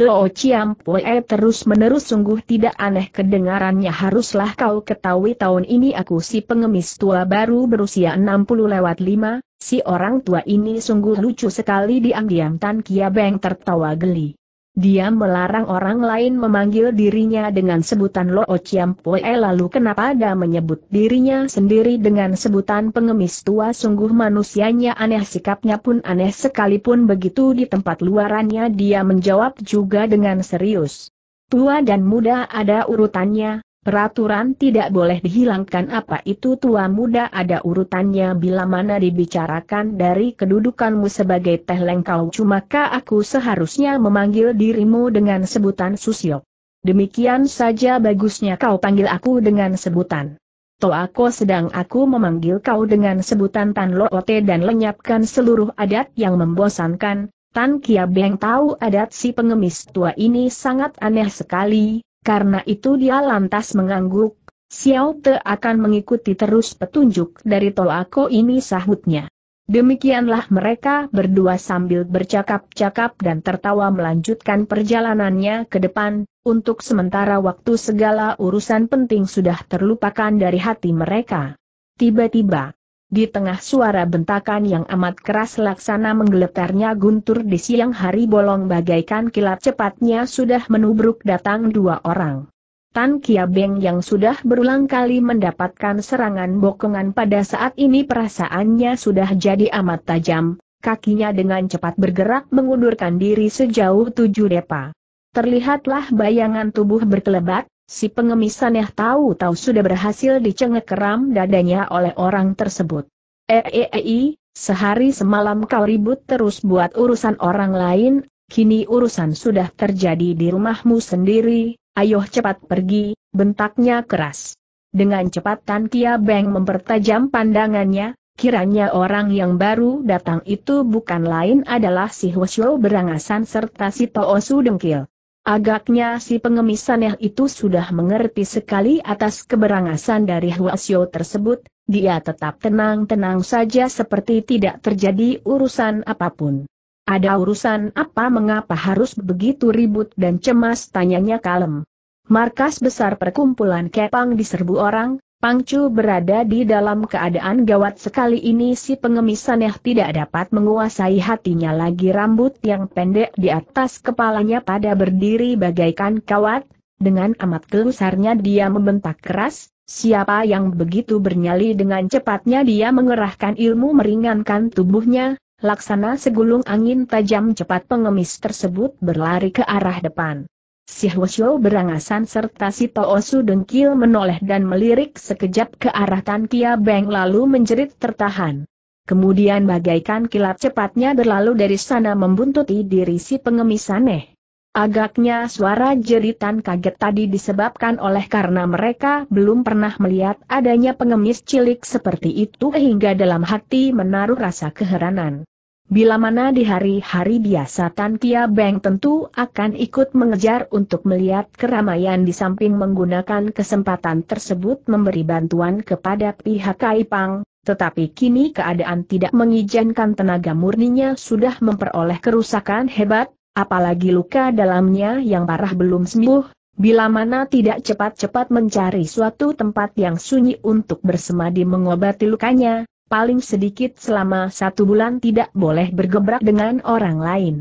Lo Chiam Pue terus-menerus sungguh tidak aneh kedengarannya haruslah kau ketahui tahun ini aku si pengemis tua baru berusia 60 lewat 5, si orang tua ini sungguh lucu sekali diam-diam Tan Kia Beng tertawa geli. Dia melarang orang lain memanggil dirinya dengan sebutan Lo Chiam Poe lalu kenapa ada menyebut dirinya sendiri dengan sebutan pengemis tua sungguh manusianya aneh sikapnya pun aneh sekalipun begitu di tempat luarannya dia menjawab juga dengan serius. Tua dan muda ada urutannya, Peraturan tidak boleh dihilangkan apa itu tua muda ada urutannya bila mana dibicarakan dari kedudukanmu sebagai teh lengkau, cuma kah aku seharusnya memanggil dirimu dengan sebutan Susio. Demikian saja bagusnya kau panggil aku dengan sebutan. Toako sedang aku memanggil kau dengan sebutan Tan Loote dan lenyapkan seluruh adat yang membosankan, Tan Kia Beng tahu adat si pengemis tua ini sangat aneh sekali, karena itu dia lantas mengangguk, Xiao Te akan mengikuti terus petunjuk dari tolako ini sahutnya. Demikianlah mereka berdua sambil bercakap-cakap dan tertawa melanjutkan perjalanannya ke depan, untuk sementara waktu segala urusan penting sudah terlupakan dari hati mereka. Tiba-tiba, di tengah suara bentakan yang amat keras laksana menggeletarnya guntur di siang hari bolong bagaikan kilat cepatnya sudah menubruk datang dua orang. Tan Kia Beng yang sudah berulang kali mendapatkan serangan bokongan pada saat ini perasaannya sudah jadi amat tajam, kakinya dengan cepat bergerak mengundurkan diri sejauh tujuh depa. Terlihatlah bayangan tubuh berkelebat, Si pengemis aneh tahu-tahu sudah berhasil dicengek keram dadanya oleh orang tersebut. Eh, eh, eh, eh, sehari semalam kau ribut terus buat urusan orang lain, kini urusan sudah terjadi di rumahmu sendiri, ayo cepat pergi, bentaknya keras. Dengan cepat Tan Kia Beng mempertajam pandangannya, kiranya orang yang baru datang itu bukan lain adalah si Hwasyo berangasan serta si Toosu dengkil. Agaknya si pengemis aneh itu sudah mengerti sekali atas keberangasan dari Huasyo tersebut, dia tetap tenang-tenang saja seperti tidak terjadi urusan apapun. Ada urusan apa mengapa harus begitu ribut dan cemas tanyanya kalem. Markas besar perkumpulan Kepang diserbu orang, Pangcu berada di dalam keadaan gawat sekali ini si pengemis aneh tidak dapat menguasai hatinya lagi rambut yang pendek di atas kepalanya pada berdiri bagaikan kawat, dengan amat gelusarnya dia membentak keras, siapa yang begitu bernyali dengan cepatnya dia mengerahkan ilmu meringankan tubuhnya, laksana segulung angin tajam cepat pengemis tersebut berlari ke arah depan. Si Huosho berangasan serta si Toosu dengkil menoleh dan melirik sekejap ke arah Tan Kia Beng lalu menjerit tertahan. Kemudian bagaikan kilat cepatnya berlalu dari sana membuntuti diri si pengemis aneh. Agaknya suara jeritan kaget tadi disebabkan oleh karena mereka belum pernah melihat adanya pengemis cilik seperti itu hingga dalam hati menaruh rasa keheranan. Bila mana di hari-hari biasa Tan Kia Beng tentu akan ikut mengejar untuk melihat keramaian di samping menggunakan kesempatan tersebut memberi bantuan kepada pihak Kaipang, tetapi kini keadaan tidak mengizinkan tenaga murninya sudah memperoleh kerusakan hebat, apalagi luka dalamnya yang parah belum sembuh, Bila mana tidak cepat-cepat mencari suatu tempat yang sunyi untuk bersemadi mengobati lukanya, paling sedikit selama satu bulan tidak boleh bergebrak dengan orang lain.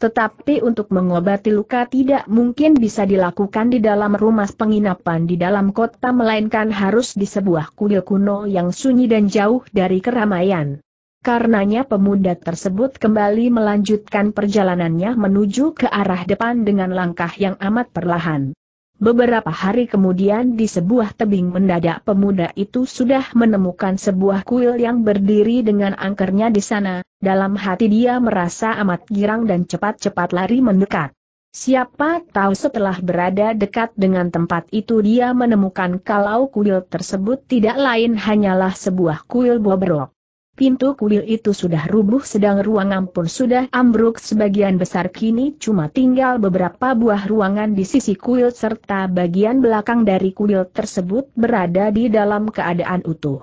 Tetapi untuk mengobati luka tidak mungkin bisa dilakukan di dalam rumah penginapan di dalam kota melainkan harus di sebuah kuil kuno yang sunyi dan jauh dari keramaian. Karenanya pemuda tersebut kembali melanjutkan perjalanannya menuju ke arah depan dengan langkah yang amat perlahan. Beberapa hari kemudian di sebuah tebing mendadak pemuda itu sudah menemukan sebuah kuil yang berdiri dengan angkernya di sana, dalam hati dia merasa amat girang dan cepat-cepat lari mendekat. Siapa tahu setelah berada dekat dengan tempat itu dia menemukan kalau kuil tersebut tidak lain hanyalah sebuah kuil bobrok. Pintu kuil itu sudah rubuh sedang ruangan pun sudah ambruk sebagian besar kini cuma tinggal beberapa buah ruangan di sisi kuil serta bagian belakang dari kuil tersebut berada di dalam keadaan utuh.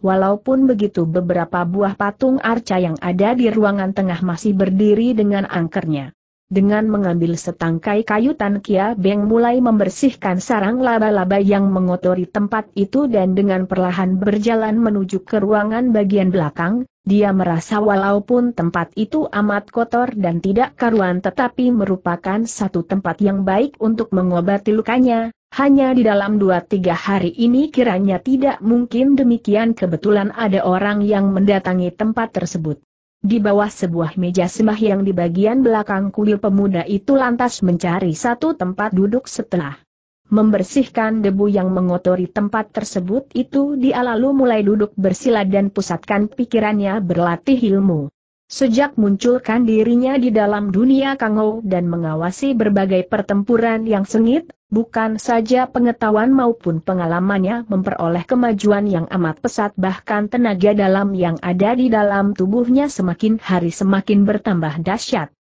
Walaupun begitu beberapa buah patung arca yang ada di ruangan tengah masih berdiri dengan angkernya. Dengan mengambil setangkai kayu Tan Kia Beng mulai membersihkan sarang laba-laba yang mengotori tempat itu dan dengan perlahan berjalan menuju ke ruangan bagian belakang, dia merasa walaupun tempat itu amat kotor dan tidak karuan tetapi merupakan satu tempat yang baik untuk mengobati lukanya, hanya di dalam dua tiga hari ini kiranya tidak mungkin demikian kebetulan ada orang yang mendatangi tempat tersebut. Di bawah sebuah meja semah yang di bagian belakang kuil pemuda itu lantas mencari satu tempat duduk setelah membersihkan debu yang mengotori tempat tersebut itu dia lalu mulai duduk bersila dan pusatkan pikirannya berlatih ilmu. Sejak munculkan dirinya di dalam dunia Kangou dan mengawasi berbagai pertempuran yang sengit, bukan saja pengetahuan maupun pengalamannya memperoleh kemajuan yang amat pesat bahkan tenaga dalam yang ada di dalam tubuhnya semakin hari semakin bertambah dahsyat.